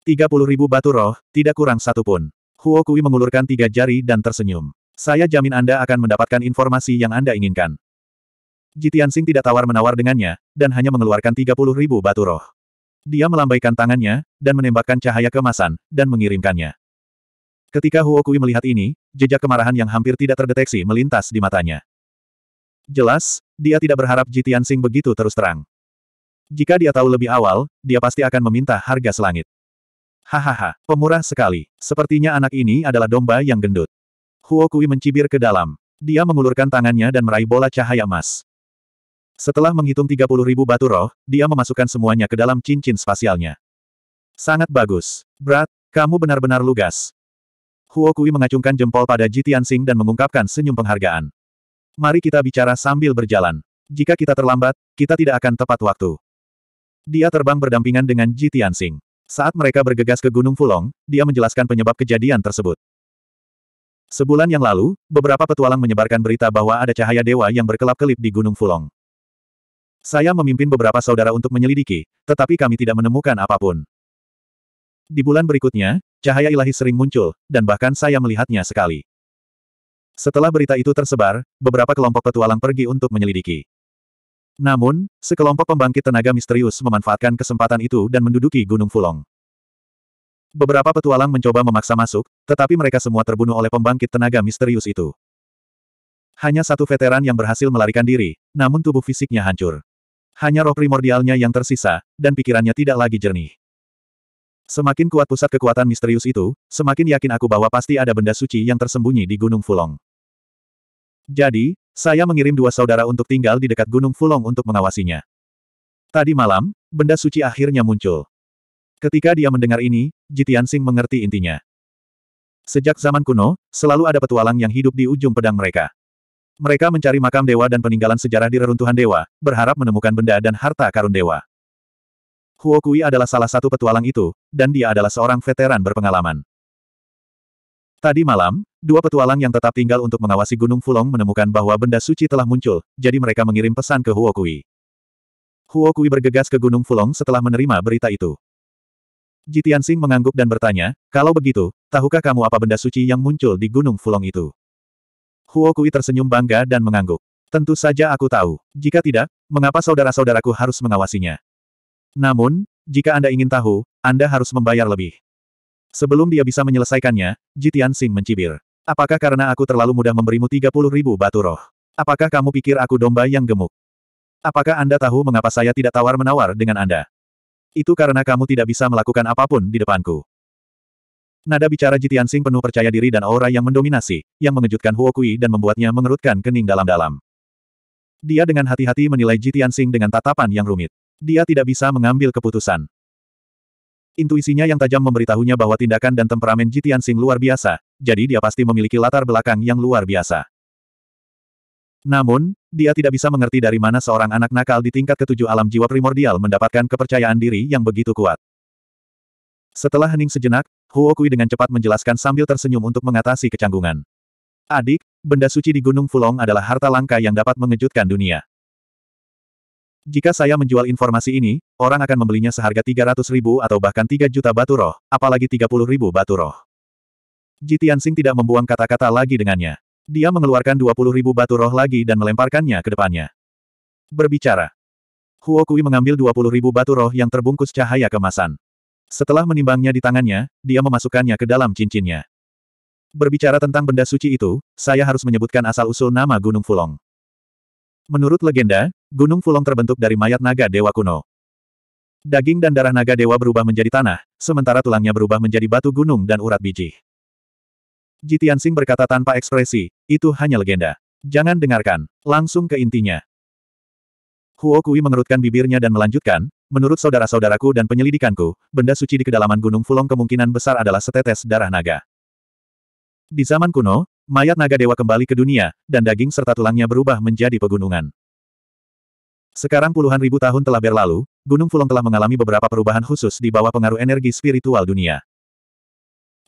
[SPEAKER 1] 30 ribu batu roh, tidak kurang satu pun. Huo Kui mengulurkan tiga jari dan tersenyum. Saya jamin Anda akan mendapatkan informasi yang Anda inginkan. Jitiansing tidak tawar-menawar dengannya, dan hanya mengeluarkan 30 ribu batu roh. Dia melambaikan tangannya, dan menembakkan cahaya kemasan, dan mengirimkannya. Ketika Huo Kui melihat ini, jejak kemarahan yang hampir tidak terdeteksi melintas di matanya. Jelas, dia tidak berharap Ji Tianxing begitu terus terang. Jika dia tahu lebih awal, dia pasti akan meminta harga selangit. Hahaha, pemurah sekali. Sepertinya anak ini adalah domba yang gendut. Huo Kui mencibir ke dalam. Dia mengulurkan tangannya dan meraih bola cahaya emas. Setelah menghitung 30 ribu batu roh, dia memasukkan semuanya ke dalam cincin spasialnya. Sangat bagus. Brat, kamu benar-benar lugas. Huo Kui mengacungkan jempol pada Ji Tianxing dan mengungkapkan senyum penghargaan. Mari kita bicara sambil berjalan. Jika kita terlambat, kita tidak akan tepat waktu. Dia terbang berdampingan dengan Ji Tianxing. Saat mereka bergegas ke Gunung Fulong, dia menjelaskan penyebab kejadian tersebut. Sebulan yang lalu, beberapa petualang menyebarkan berita bahwa ada cahaya dewa yang berkelap-kelip di Gunung Fulong. Saya memimpin beberapa saudara untuk menyelidiki, tetapi kami tidak menemukan apapun. Di bulan berikutnya, cahaya ilahi sering muncul, dan bahkan saya melihatnya sekali. Setelah berita itu tersebar, beberapa kelompok petualang pergi untuk menyelidiki. Namun, sekelompok pembangkit tenaga misterius memanfaatkan kesempatan itu dan menduduki Gunung Fulong. Beberapa petualang mencoba memaksa masuk, tetapi mereka semua terbunuh oleh pembangkit tenaga misterius itu. Hanya satu veteran yang berhasil melarikan diri, namun tubuh fisiknya hancur. Hanya roh primordialnya yang tersisa, dan pikirannya tidak lagi jernih. Semakin kuat pusat kekuatan misterius itu, semakin yakin aku bahwa pasti ada benda suci yang tersembunyi di Gunung Fulong. Jadi, saya mengirim dua saudara untuk tinggal di dekat Gunung Fulong untuk mengawasinya. Tadi malam, benda suci akhirnya muncul. Ketika dia mendengar ini, Jitian Sing mengerti intinya. Sejak zaman kuno, selalu ada petualang yang hidup di ujung pedang mereka. Mereka mencari makam dewa dan peninggalan sejarah di reruntuhan dewa, berharap menemukan benda dan harta karun dewa. Huo Kui adalah salah satu petualang itu, dan dia adalah seorang veteran berpengalaman. Tadi malam, dua petualang yang tetap tinggal untuk mengawasi Gunung Fulong menemukan bahwa benda suci telah muncul, jadi mereka mengirim pesan ke Huo Kui. Huo Kui bergegas ke Gunung Fulong setelah menerima berita itu. Jitian Sing mengangguk dan bertanya, kalau begitu, tahukah kamu apa benda suci yang muncul di Gunung Fulong itu? Huo Kui tersenyum bangga dan mengangguk. Tentu saja aku tahu. Jika tidak, mengapa saudara-saudaraku harus mengawasinya? Namun, jika Anda ingin tahu, Anda harus membayar lebih. Sebelum dia bisa menyelesaikannya, Jitian Sing mencibir. Apakah karena aku terlalu mudah memberimu 30 ribu batu roh? Apakah kamu pikir aku domba yang gemuk? Apakah Anda tahu mengapa saya tidak tawar-menawar dengan Anda? Itu karena kamu tidak bisa melakukan apapun di depanku. Nada bicara Jitian Sing penuh percaya diri dan aura yang mendominasi, yang mengejutkan Huo Kui dan membuatnya mengerutkan kening dalam-dalam. Dia dengan hati-hati menilai Jitian Sing dengan tatapan yang rumit. Dia tidak bisa mengambil keputusan. Intuisinya yang tajam memberitahunya bahwa tindakan dan temperamen Jitian Sing luar biasa, jadi dia pasti memiliki latar belakang yang luar biasa. Namun, dia tidak bisa mengerti dari mana seorang anak nakal di tingkat ketujuh alam jiwa primordial mendapatkan kepercayaan diri yang begitu kuat. Setelah hening sejenak, Huo Kui dengan cepat menjelaskan sambil tersenyum untuk mengatasi kecanggungan. Adik, benda suci di Gunung Fulong adalah harta langka yang dapat mengejutkan dunia. Jika saya menjual informasi ini, orang akan membelinya seharga 300 ribu atau bahkan 3 juta batu roh, apalagi 30 ribu batu roh. Jitiansing tidak membuang kata-kata lagi dengannya. Dia mengeluarkan 20 ribu batu roh lagi dan melemparkannya ke depannya. Berbicara. Huo Kui mengambil 20 ribu batu roh yang terbungkus cahaya kemasan. Setelah menimbangnya di tangannya, dia memasukkannya ke dalam cincinnya. Berbicara tentang benda suci itu, saya harus menyebutkan asal-usul nama Gunung Fulong. Menurut legenda, Gunung Fulong terbentuk dari mayat naga dewa kuno. Daging dan darah naga dewa berubah menjadi tanah, sementara tulangnya berubah menjadi batu gunung dan urat biji. Jitiansing berkata tanpa ekspresi, itu hanya legenda. Jangan dengarkan, langsung ke intinya. Huo Kui mengerutkan bibirnya dan melanjutkan, menurut saudara-saudaraku dan penyelidikanku, benda suci di kedalaman Gunung Fulong kemungkinan besar adalah setetes darah naga. Di zaman kuno, Mayat naga dewa kembali ke dunia, dan daging serta tulangnya berubah menjadi pegunungan. Sekarang puluhan ribu tahun telah berlalu, Gunung Fulong telah mengalami beberapa perubahan khusus di bawah pengaruh energi spiritual dunia.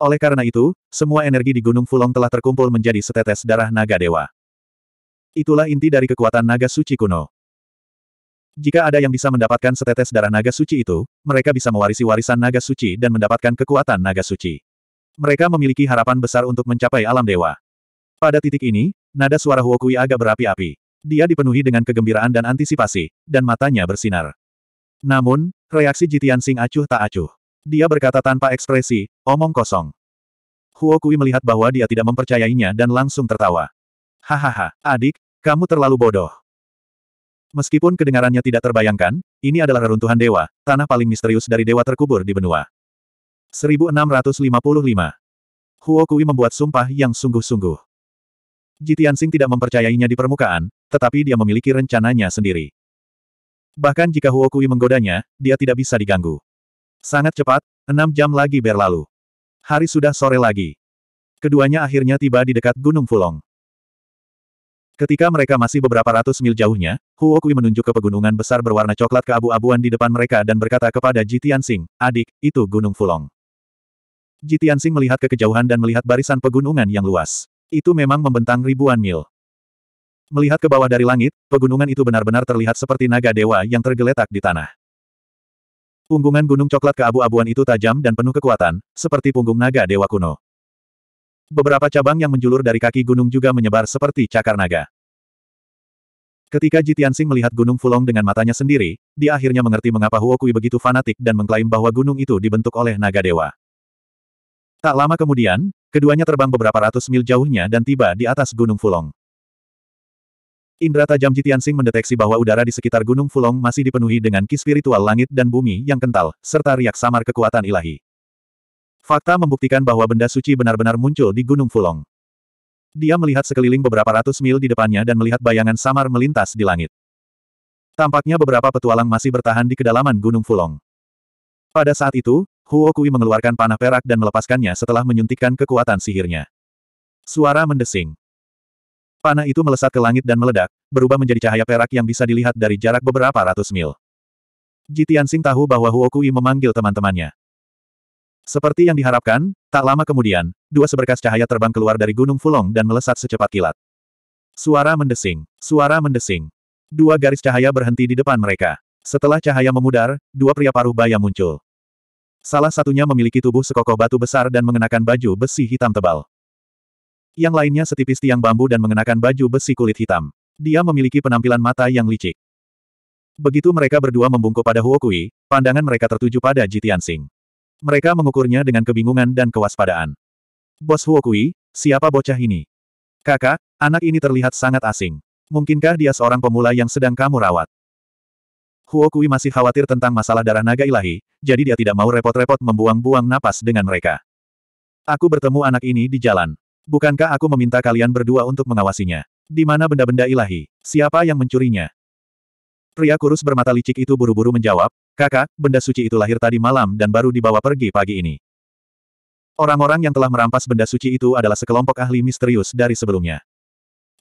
[SPEAKER 1] Oleh karena itu, semua energi di Gunung Fulong telah terkumpul menjadi setetes darah naga dewa. Itulah inti dari kekuatan naga suci kuno. Jika ada yang bisa mendapatkan setetes darah naga suci itu, mereka bisa mewarisi warisan naga suci dan mendapatkan kekuatan naga suci. Mereka memiliki harapan besar untuk mencapai alam dewa. Pada titik ini, nada suara Huokui agak berapi-api. Dia dipenuhi dengan kegembiraan dan antisipasi, dan matanya bersinar. Namun, reaksi Jitian Sing acuh tak acuh. Dia berkata tanpa ekspresi, omong kosong. Huokui melihat bahwa dia tidak mempercayainya dan langsung tertawa. Hahaha, adik, kamu terlalu bodoh. Meskipun kedengarannya tidak terbayangkan, ini adalah reruntuhan dewa, tanah paling misterius dari dewa terkubur di benua. 1655 Huo membuat sumpah yang sungguh-sungguh. Jitiansing tidak mempercayainya di permukaan, tetapi dia memiliki rencananya sendiri. Bahkan jika Huo Kui menggodanya, dia tidak bisa diganggu. Sangat cepat, enam jam lagi berlalu. Hari sudah sore lagi. Keduanya akhirnya tiba di dekat Gunung Fulong. Ketika mereka masih beberapa ratus mil jauhnya, Huo Kui menunjuk ke pegunungan besar berwarna coklat keabu-abuan di depan mereka dan berkata kepada Jitiansing, adik, itu Gunung Fulong. Jitiansing melihat ke kejauhan dan melihat barisan pegunungan yang luas. Itu memang membentang ribuan mil. Melihat ke bawah dari langit, pegunungan itu benar-benar terlihat seperti naga dewa yang tergeletak di tanah. Punggungan gunung coklat keabu-abuan itu tajam dan penuh kekuatan, seperti punggung naga dewa kuno. Beberapa cabang yang menjulur dari kaki gunung juga menyebar seperti cakar naga. Ketika Jitiansing melihat Gunung Fulong dengan matanya sendiri, dia akhirnya mengerti mengapa Huokui begitu fanatik dan mengklaim bahwa gunung itu dibentuk oleh naga dewa. Tak lama kemudian, keduanya terbang beberapa ratus mil jauhnya dan tiba di atas Gunung Fulong. Indra tajam Jitiansing mendeteksi bahwa udara di sekitar Gunung Fulong masih dipenuhi dengan ki spiritual langit dan bumi yang kental, serta riak samar kekuatan ilahi. Fakta membuktikan bahwa benda suci benar-benar muncul di Gunung Fulong. Dia melihat sekeliling beberapa ratus mil di depannya dan melihat bayangan samar melintas di langit. Tampaknya beberapa petualang masih bertahan di kedalaman Gunung Fulong. Pada saat itu, Huo Kui mengeluarkan panah perak dan melepaskannya setelah menyuntikkan kekuatan sihirnya. Suara mendesing. Panah itu melesat ke langit dan meledak, berubah menjadi cahaya perak yang bisa dilihat dari jarak beberapa ratus mil. Sing tahu bahwa Huo Kui memanggil teman-temannya. Seperti yang diharapkan, tak lama kemudian, dua seberkas cahaya terbang keluar dari Gunung Fulong dan melesat secepat kilat. Suara mendesing, suara mendesing. Dua garis cahaya berhenti di depan mereka. Setelah cahaya memudar, dua pria paruh baya muncul. Salah satunya memiliki tubuh sekokoh batu besar dan mengenakan baju besi hitam tebal. Yang lainnya setipis tiang bambu dan mengenakan baju besi kulit hitam. Dia memiliki penampilan mata yang licik. Begitu mereka berdua membungkuk pada Huokui, pandangan mereka tertuju pada Jitian Sing. Mereka mengukurnya dengan kebingungan dan kewaspadaan. Bos Huokui, siapa bocah ini? Kakak, anak ini terlihat sangat asing. Mungkinkah dia seorang pemula yang sedang kamu rawat? Huo Kui masih khawatir tentang masalah darah naga ilahi, jadi dia tidak mau repot-repot membuang-buang napas dengan mereka. Aku bertemu anak ini di jalan. Bukankah aku meminta kalian berdua untuk mengawasinya? Di mana benda-benda ilahi? Siapa yang mencurinya? Pria kurus bermata licik itu buru-buru menjawab, Kakak, benda suci itu lahir tadi malam dan baru dibawa pergi pagi ini. Orang-orang yang telah merampas benda suci itu adalah sekelompok ahli misterius dari sebelumnya.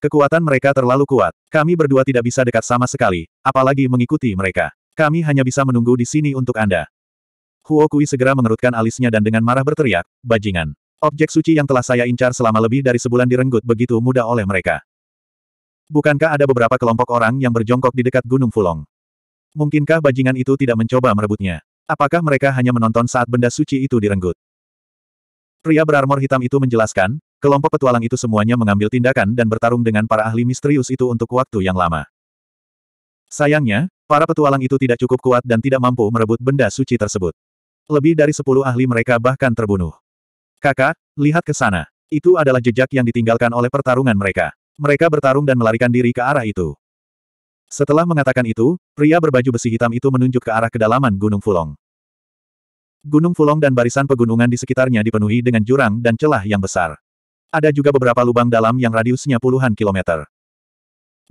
[SPEAKER 1] Kekuatan mereka terlalu kuat. Kami berdua tidak bisa dekat sama sekali, apalagi mengikuti mereka. Kami hanya bisa menunggu di sini untuk Anda. Huo Kui segera mengerutkan alisnya dan dengan marah berteriak, bajingan. Objek suci yang telah saya incar selama lebih dari sebulan direnggut begitu mudah oleh mereka. Bukankah ada beberapa kelompok orang yang berjongkok di dekat Gunung Fulong? Mungkinkah bajingan itu tidak mencoba merebutnya? Apakah mereka hanya menonton saat benda suci itu direnggut? Pria berarmor hitam itu menjelaskan, Kelompok petualang itu semuanya mengambil tindakan dan bertarung dengan para ahli misterius itu untuk waktu yang lama. Sayangnya, para petualang itu tidak cukup kuat dan tidak mampu merebut benda suci tersebut. Lebih dari sepuluh ahli mereka bahkan terbunuh. Kakak, lihat ke sana. Itu adalah jejak yang ditinggalkan oleh pertarungan mereka. Mereka bertarung dan melarikan diri ke arah itu. Setelah mengatakan itu, pria berbaju besi hitam itu menunjuk ke arah kedalaman Gunung Fulong. Gunung Fulong dan barisan pegunungan di sekitarnya dipenuhi dengan jurang dan celah yang besar. Ada juga beberapa lubang dalam yang radiusnya puluhan kilometer.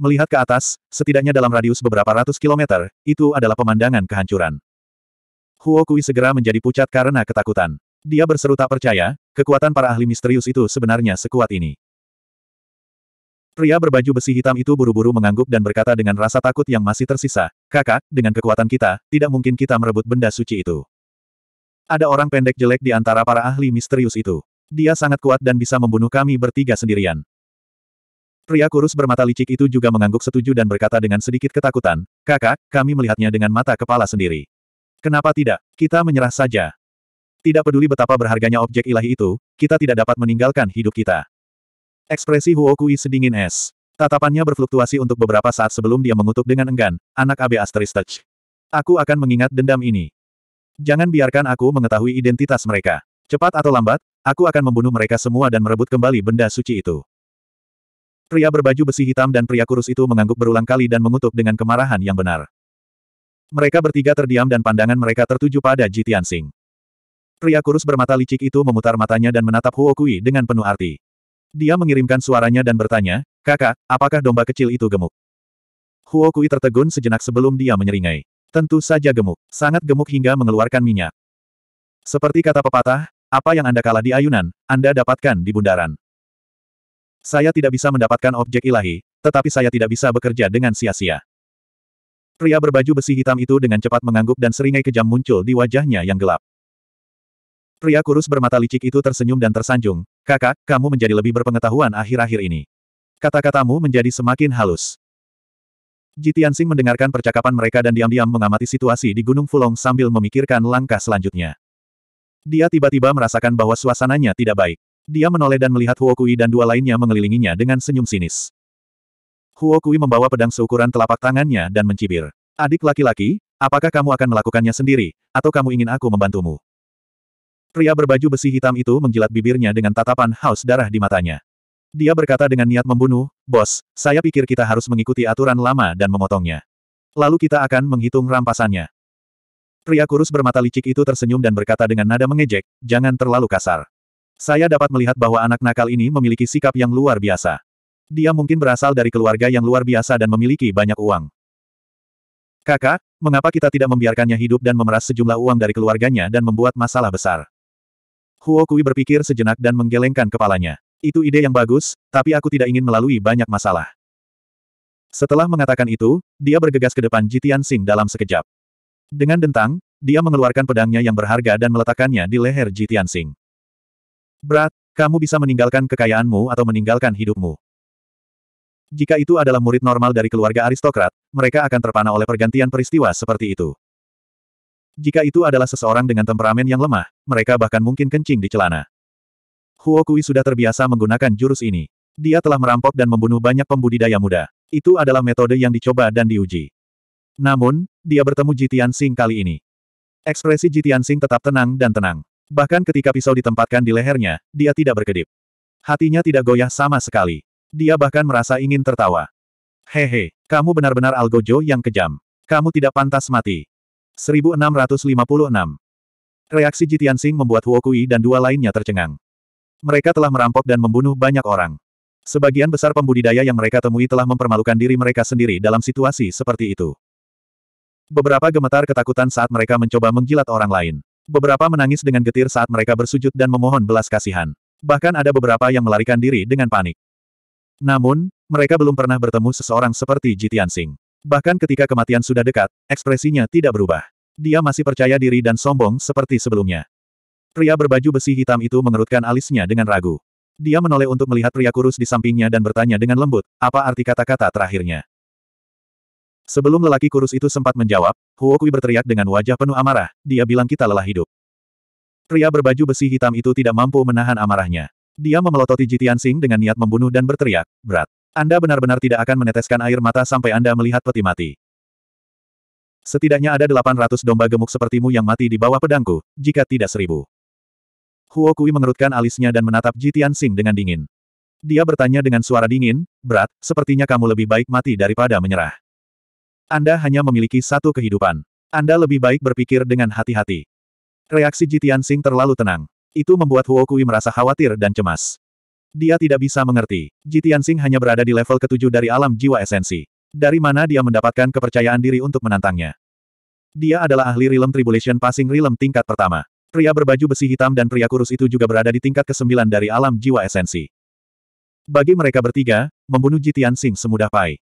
[SPEAKER 1] Melihat ke atas, setidaknya dalam radius beberapa ratus kilometer, itu adalah pemandangan kehancuran. Huo Kui segera menjadi pucat karena ketakutan. Dia berseru tak percaya, kekuatan para ahli misterius itu sebenarnya sekuat ini. Pria berbaju besi hitam itu buru-buru mengangguk dan berkata dengan rasa takut yang masih tersisa, Kakak, dengan kekuatan kita, tidak mungkin kita merebut benda suci itu. Ada orang pendek jelek di antara para ahli misterius itu. Dia sangat kuat dan bisa membunuh kami bertiga sendirian. Pria kurus bermata licik itu juga mengangguk setuju dan berkata dengan sedikit ketakutan, kakak, kami melihatnya dengan mata kepala sendiri. Kenapa tidak? Kita menyerah saja. Tidak peduli betapa berharganya objek ilahi itu, kita tidak dapat meninggalkan hidup kita. Ekspresi Huo Kui sedingin es. Tatapannya berfluktuasi untuk beberapa saat sebelum dia mengutuk dengan enggan, anak AB Touch. Aku akan mengingat dendam ini. Jangan biarkan aku mengetahui identitas mereka. Cepat atau lambat, Aku akan membunuh mereka semua dan merebut kembali benda suci itu. Pria berbaju besi hitam dan pria kurus itu mengangguk berulang kali dan mengutuk dengan kemarahan yang benar. Mereka bertiga terdiam dan pandangan mereka tertuju pada Jitian Sing. Pria kurus bermata licik itu memutar matanya dan menatap Huo Kui dengan penuh arti. Dia mengirimkan suaranya dan bertanya, Kakak, apakah domba kecil itu gemuk? Huo Kui tertegun sejenak sebelum dia menyeringai. Tentu saja gemuk, sangat gemuk hingga mengeluarkan minyak. Seperti kata pepatah, apa yang Anda kalah di ayunan, Anda dapatkan di bundaran. Saya tidak bisa mendapatkan objek ilahi, tetapi saya tidak bisa bekerja dengan sia-sia. Pria berbaju besi hitam itu dengan cepat mengangguk dan seringai kejam muncul di wajahnya yang gelap. Pria kurus bermata licik itu tersenyum dan tersanjung, kakak, kamu menjadi lebih berpengetahuan akhir-akhir ini. Kata-katamu menjadi semakin halus. Jitiansing mendengarkan percakapan mereka dan diam-diam mengamati situasi di Gunung Fulong sambil memikirkan langkah selanjutnya. Dia tiba-tiba merasakan bahwa suasananya tidak baik. Dia menoleh dan melihat Huokui dan dua lainnya mengelilinginya dengan senyum sinis. Huokui membawa pedang seukuran telapak tangannya dan mencibir. Adik laki-laki, apakah kamu akan melakukannya sendiri, atau kamu ingin aku membantumu? Pria berbaju besi hitam itu menjilat bibirnya dengan tatapan haus darah di matanya. Dia berkata dengan niat membunuh, Bos, saya pikir kita harus mengikuti aturan lama dan memotongnya. Lalu kita akan menghitung rampasannya. Pria kurus bermata licik itu tersenyum dan berkata dengan nada mengejek, jangan terlalu kasar. Saya dapat melihat bahwa anak nakal ini memiliki sikap yang luar biasa. Dia mungkin berasal dari keluarga yang luar biasa dan memiliki banyak uang. Kakak, mengapa kita tidak membiarkannya hidup dan memeras sejumlah uang dari keluarganya dan membuat masalah besar? Huo Kui berpikir sejenak dan menggelengkan kepalanya. Itu ide yang bagus, tapi aku tidak ingin melalui banyak masalah. Setelah mengatakan itu, dia bergegas ke depan Jitian Sing dalam sekejap. Dengan dentang, dia mengeluarkan pedangnya yang berharga dan meletakkannya di leher Ji Tianxing. Berat, kamu bisa meninggalkan kekayaanmu atau meninggalkan hidupmu. Jika itu adalah murid normal dari keluarga aristokrat, mereka akan terpana oleh pergantian peristiwa seperti itu. Jika itu adalah seseorang dengan temperamen yang lemah, mereka bahkan mungkin kencing di celana. Huo Kui sudah terbiasa menggunakan jurus ini. Dia telah merampok dan membunuh banyak pembudidaya muda. Itu adalah metode yang dicoba dan diuji. Namun, dia bertemu Jitian Sing kali ini. Ekspresi Jitian Sing tetap tenang dan tenang. Bahkan ketika pisau ditempatkan di lehernya, dia tidak berkedip. Hatinya tidak goyah sama sekali. Dia bahkan merasa ingin tertawa. Hehe, kamu benar-benar algojo yang kejam. Kamu tidak pantas mati. 1656 Reaksi Jitian Sing membuat Huokui dan dua lainnya tercengang. Mereka telah merampok dan membunuh banyak orang. Sebagian besar pembudidaya yang mereka temui telah mempermalukan diri mereka sendiri dalam situasi seperti itu. Beberapa gemetar ketakutan saat mereka mencoba menggilat orang lain. Beberapa menangis dengan getir saat mereka bersujud dan memohon belas kasihan. Bahkan ada beberapa yang melarikan diri dengan panik. Namun, mereka belum pernah bertemu seseorang seperti Jitian Sing. Bahkan ketika kematian sudah dekat, ekspresinya tidak berubah. Dia masih percaya diri dan sombong seperti sebelumnya. Pria berbaju besi hitam itu mengerutkan alisnya dengan ragu. Dia menoleh untuk melihat pria kurus di sampingnya dan bertanya dengan lembut, apa arti kata-kata terakhirnya. Sebelum lelaki kurus itu sempat menjawab, Huo Kui berteriak dengan wajah penuh amarah, dia bilang kita lelah hidup. Pria berbaju besi hitam itu tidak mampu menahan amarahnya. Dia memelototi Jitian Sing dengan niat membunuh dan berteriak, berat. Anda benar-benar tidak akan meneteskan air mata sampai Anda melihat peti mati. Setidaknya ada 800 domba gemuk sepertimu yang mati di bawah pedangku, jika tidak seribu. Huo Kui mengerutkan alisnya dan menatap Jitian Sing dengan dingin. Dia bertanya dengan suara dingin, berat, sepertinya kamu lebih baik mati daripada menyerah. Anda hanya memiliki satu kehidupan. Anda lebih baik berpikir dengan hati-hati. Reaksi Jitian Sing terlalu tenang. Itu membuat Huo Kui merasa khawatir dan cemas. Dia tidak bisa mengerti. Jitian Sing hanya berada di level ketujuh dari alam jiwa esensi. Dari mana dia mendapatkan kepercayaan diri untuk menantangnya? Dia adalah ahli Realm Tribulation Passing Realm tingkat pertama. Pria berbaju besi hitam dan pria kurus itu juga berada di tingkat ke-9 dari alam jiwa esensi. Bagi mereka bertiga, membunuh Jitian Sing semudah pai.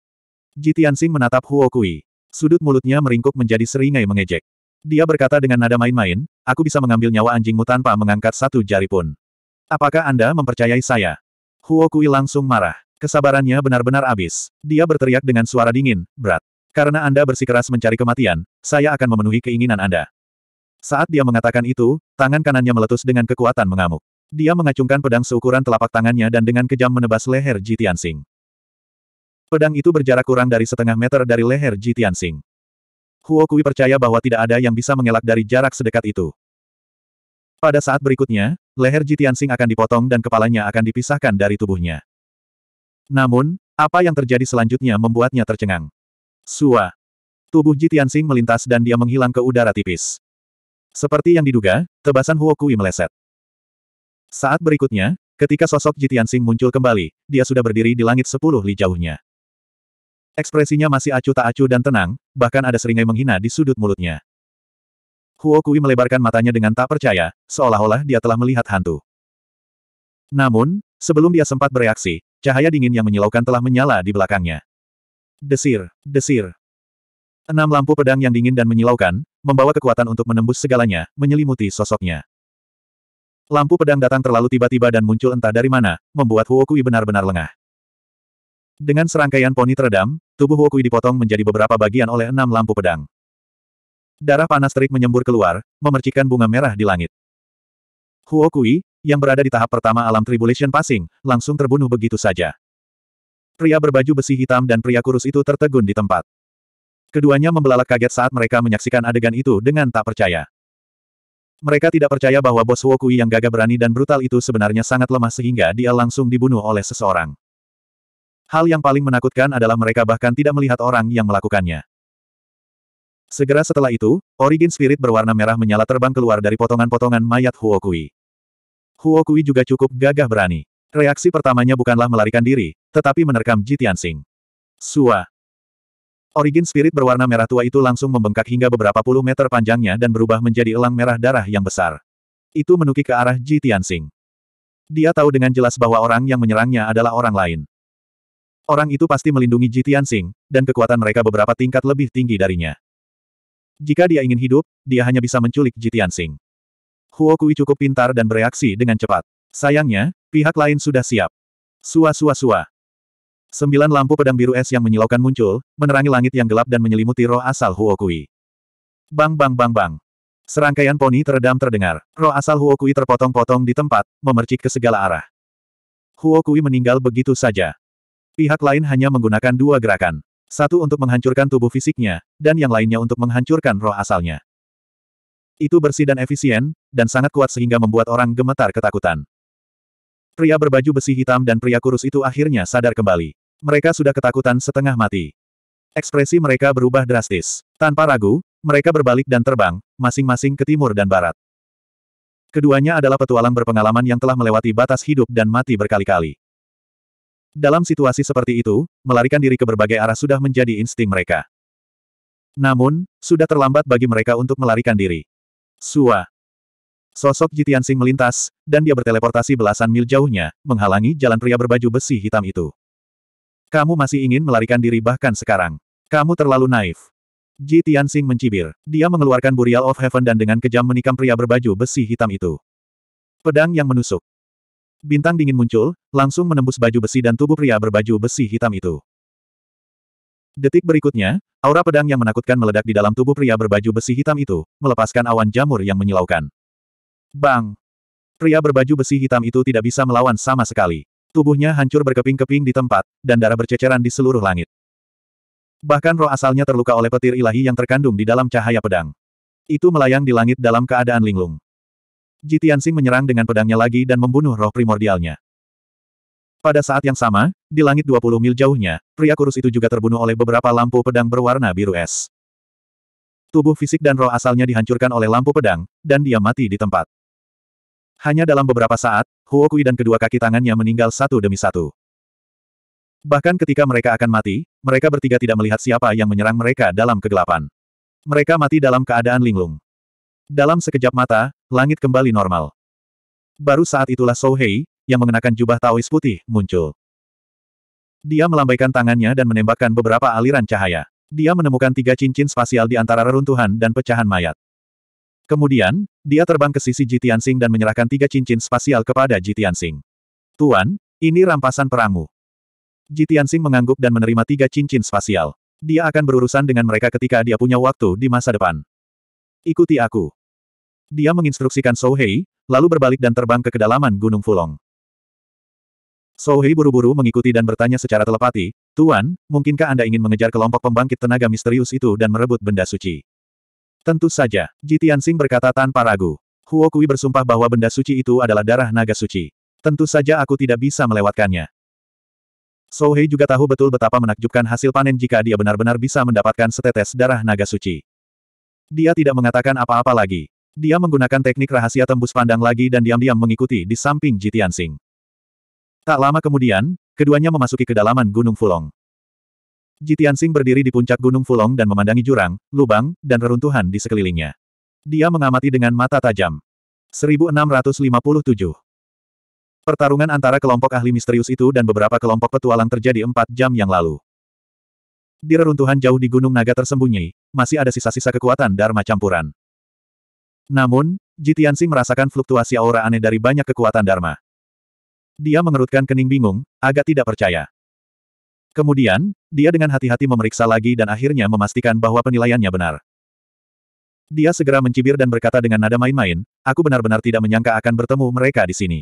[SPEAKER 1] Ji Tianxing menatap Huo Kui. Sudut mulutnya meringkuk menjadi seringai mengejek. Dia berkata dengan nada main-main, aku bisa mengambil nyawa anjingmu tanpa mengangkat satu jari pun. Apakah Anda mempercayai saya? Huo Kui langsung marah. Kesabarannya benar-benar habis. Dia berteriak dengan suara dingin, berat. Karena Anda bersikeras mencari kematian, saya akan memenuhi keinginan Anda. Saat dia mengatakan itu, tangan kanannya meletus dengan kekuatan mengamuk. Dia mengacungkan pedang seukuran telapak tangannya dan dengan kejam menebas leher Ji Tianxing. Pedang itu berjarak kurang dari setengah meter dari leher Ji Tianxing. Huo Kui percaya bahwa tidak ada yang bisa mengelak dari jarak sedekat itu. Pada saat berikutnya, leher Ji Tianxing akan dipotong dan kepalanya akan dipisahkan dari tubuhnya. Namun, apa yang terjadi selanjutnya membuatnya tercengang. Sua. Tubuh Ji Tianxing melintas dan dia menghilang ke udara tipis. Seperti yang diduga, tebasan Huo Kui meleset. Saat berikutnya, ketika sosok Ji Tianxing muncul kembali, dia sudah berdiri di langit sepuluh li jauhnya. Ekspresinya masih acuh tak acuh dan tenang, bahkan ada seringai menghina di sudut mulutnya. Huo Kui melebarkan matanya dengan tak percaya, seolah-olah dia telah melihat hantu. Namun, sebelum dia sempat bereaksi, cahaya dingin yang menyilaukan telah menyala di belakangnya. Desir, desir. Enam lampu pedang yang dingin dan menyilaukan, membawa kekuatan untuk menembus segalanya, menyelimuti sosoknya. Lampu pedang datang terlalu tiba-tiba dan muncul entah dari mana, membuat Huo Kui benar-benar lengah. Dengan serangkaian poni teredam, tubuh Wokui dipotong menjadi beberapa bagian oleh enam lampu pedang. Darah panas terik menyembur keluar, memercikkan bunga merah di langit. Huo Kui, yang berada di tahap pertama alam Tribulation Passing, langsung terbunuh begitu saja. Pria berbaju besi hitam dan pria kurus itu tertegun di tempat. Keduanya membelalak kaget saat mereka menyaksikan adegan itu dengan tak percaya. Mereka tidak percaya bahwa bos Huo Kui yang gagah berani dan brutal itu sebenarnya sangat lemah sehingga dia langsung dibunuh oleh seseorang. Hal yang paling menakutkan adalah mereka bahkan tidak melihat orang yang melakukannya. Segera setelah itu, origin spirit berwarna merah menyala terbang keluar dari potongan-potongan mayat Huokui. Huokui juga cukup gagah berani. Reaksi pertamanya bukanlah melarikan diri, tetapi menerkam Ji Tianxing. Sua. Origin spirit berwarna merah tua itu langsung membengkak hingga beberapa puluh meter panjangnya dan berubah menjadi elang merah darah yang besar. Itu menuki ke arah Ji Tianxing. Dia tahu dengan jelas bahwa orang yang menyerangnya adalah orang lain. Orang itu pasti melindungi Ji Tianxing, dan kekuatan mereka beberapa tingkat lebih tinggi darinya. Jika dia ingin hidup, dia hanya bisa menculik Ji Tianxing. Huo Kui cukup pintar dan bereaksi dengan cepat. Sayangnya, pihak lain sudah siap. Sua sua sua. Sembilan lampu pedang biru es yang menyilaukan muncul, menerangi langit yang gelap dan menyelimuti roh asal Huo Kui. Bang bang bang bang. Serangkaian poni teredam terdengar. Roh asal Huo Kui terpotong-potong di tempat, memercik ke segala arah. Huo Kui meninggal begitu saja. Pihak lain hanya menggunakan dua gerakan. Satu untuk menghancurkan tubuh fisiknya, dan yang lainnya untuk menghancurkan roh asalnya. Itu bersih dan efisien, dan sangat kuat sehingga membuat orang gemetar ketakutan. Pria berbaju besi hitam dan pria kurus itu akhirnya sadar kembali. Mereka sudah ketakutan setengah mati. Ekspresi mereka berubah drastis. Tanpa ragu, mereka berbalik dan terbang, masing-masing ke timur dan barat. Keduanya adalah petualang berpengalaman yang telah melewati batas hidup dan mati berkali-kali. Dalam situasi seperti itu, melarikan diri ke berbagai arah sudah menjadi insting mereka. Namun, sudah terlambat bagi mereka untuk melarikan diri. Sua. Sosok Jitian Sing melintas, dan dia berteleportasi belasan mil jauhnya, menghalangi jalan pria berbaju besi hitam itu. Kamu masih ingin melarikan diri bahkan sekarang. Kamu terlalu naif. Ji Tianxing mencibir. Dia mengeluarkan Burial of Heaven dan dengan kejam menikam pria berbaju besi hitam itu. Pedang yang menusuk. Bintang dingin muncul, langsung menembus baju besi dan tubuh pria berbaju besi hitam itu. Detik berikutnya, aura pedang yang menakutkan meledak di dalam tubuh pria berbaju besi hitam itu, melepaskan awan jamur yang menyilaukan. Bang! Pria berbaju besi hitam itu tidak bisa melawan sama sekali. Tubuhnya hancur berkeping-keping di tempat, dan darah berceceran di seluruh langit. Bahkan roh asalnya terluka oleh petir ilahi yang terkandung di dalam cahaya pedang. Itu melayang di langit dalam keadaan linglung. Ji Tianxing menyerang dengan pedangnya lagi dan membunuh roh primordialnya. Pada saat yang sama, di langit 20 mil jauhnya, pria kurus itu juga terbunuh oleh beberapa lampu pedang berwarna biru es. Tubuh fisik dan roh asalnya dihancurkan oleh lampu pedang, dan dia mati di tempat. Hanya dalam beberapa saat, Huo Kui dan kedua kaki tangannya meninggal satu demi satu. Bahkan ketika mereka akan mati, mereka bertiga tidak melihat siapa yang menyerang mereka dalam kegelapan. Mereka mati dalam keadaan linglung. Dalam sekejap mata, langit kembali normal. Baru saat itulah Souhei, yang mengenakan jubah Taois putih, muncul. Dia melambaikan tangannya dan menembakkan beberapa aliran cahaya. Dia menemukan tiga cincin spasial di antara reruntuhan dan pecahan mayat. Kemudian, dia terbang ke sisi Jitiansing dan menyerahkan tiga cincin spasial kepada Jitiansing. Tuan, ini rampasan perangmu. Jitiansing mengangguk dan menerima tiga cincin spasial. Dia akan berurusan dengan mereka ketika dia punya waktu di masa depan. Ikuti aku. Dia menginstruksikan Sou lalu berbalik dan terbang ke kedalaman Gunung Fulong. Sou buru-buru mengikuti dan bertanya secara telepati, Tuan, mungkinkah Anda ingin mengejar kelompok pembangkit tenaga misterius itu dan merebut benda suci? Tentu saja, Ji Tianxing berkata tanpa ragu. Huo Kui bersumpah bahwa benda suci itu adalah darah naga suci. Tentu saja aku tidak bisa melewatkannya. Sou juga tahu betul betapa menakjubkan hasil panen jika dia benar-benar bisa mendapatkan setetes darah naga suci. Dia tidak mengatakan apa-apa lagi. Dia menggunakan teknik rahasia tembus pandang lagi dan diam-diam mengikuti di samping Jitian Sing. Tak lama kemudian, keduanya memasuki kedalaman Gunung Fulong. Jitian Sing berdiri di puncak Gunung Fulong dan memandangi jurang, lubang, dan reruntuhan di sekelilingnya. Dia mengamati dengan mata tajam. 1657 Pertarungan antara kelompok ahli misterius itu dan beberapa kelompok petualang terjadi empat jam yang lalu. Di reruntuhan jauh di Gunung Naga tersembunyi, masih ada sisa-sisa kekuatan Dharma campuran. Namun, Jitiansi merasakan fluktuasi aura aneh dari banyak kekuatan Dharma. Dia mengerutkan kening bingung, agak tidak percaya. Kemudian, dia dengan hati-hati memeriksa lagi dan akhirnya memastikan bahwa penilaiannya benar. Dia segera mencibir dan berkata dengan nada main-main, aku benar-benar tidak menyangka akan bertemu mereka di sini.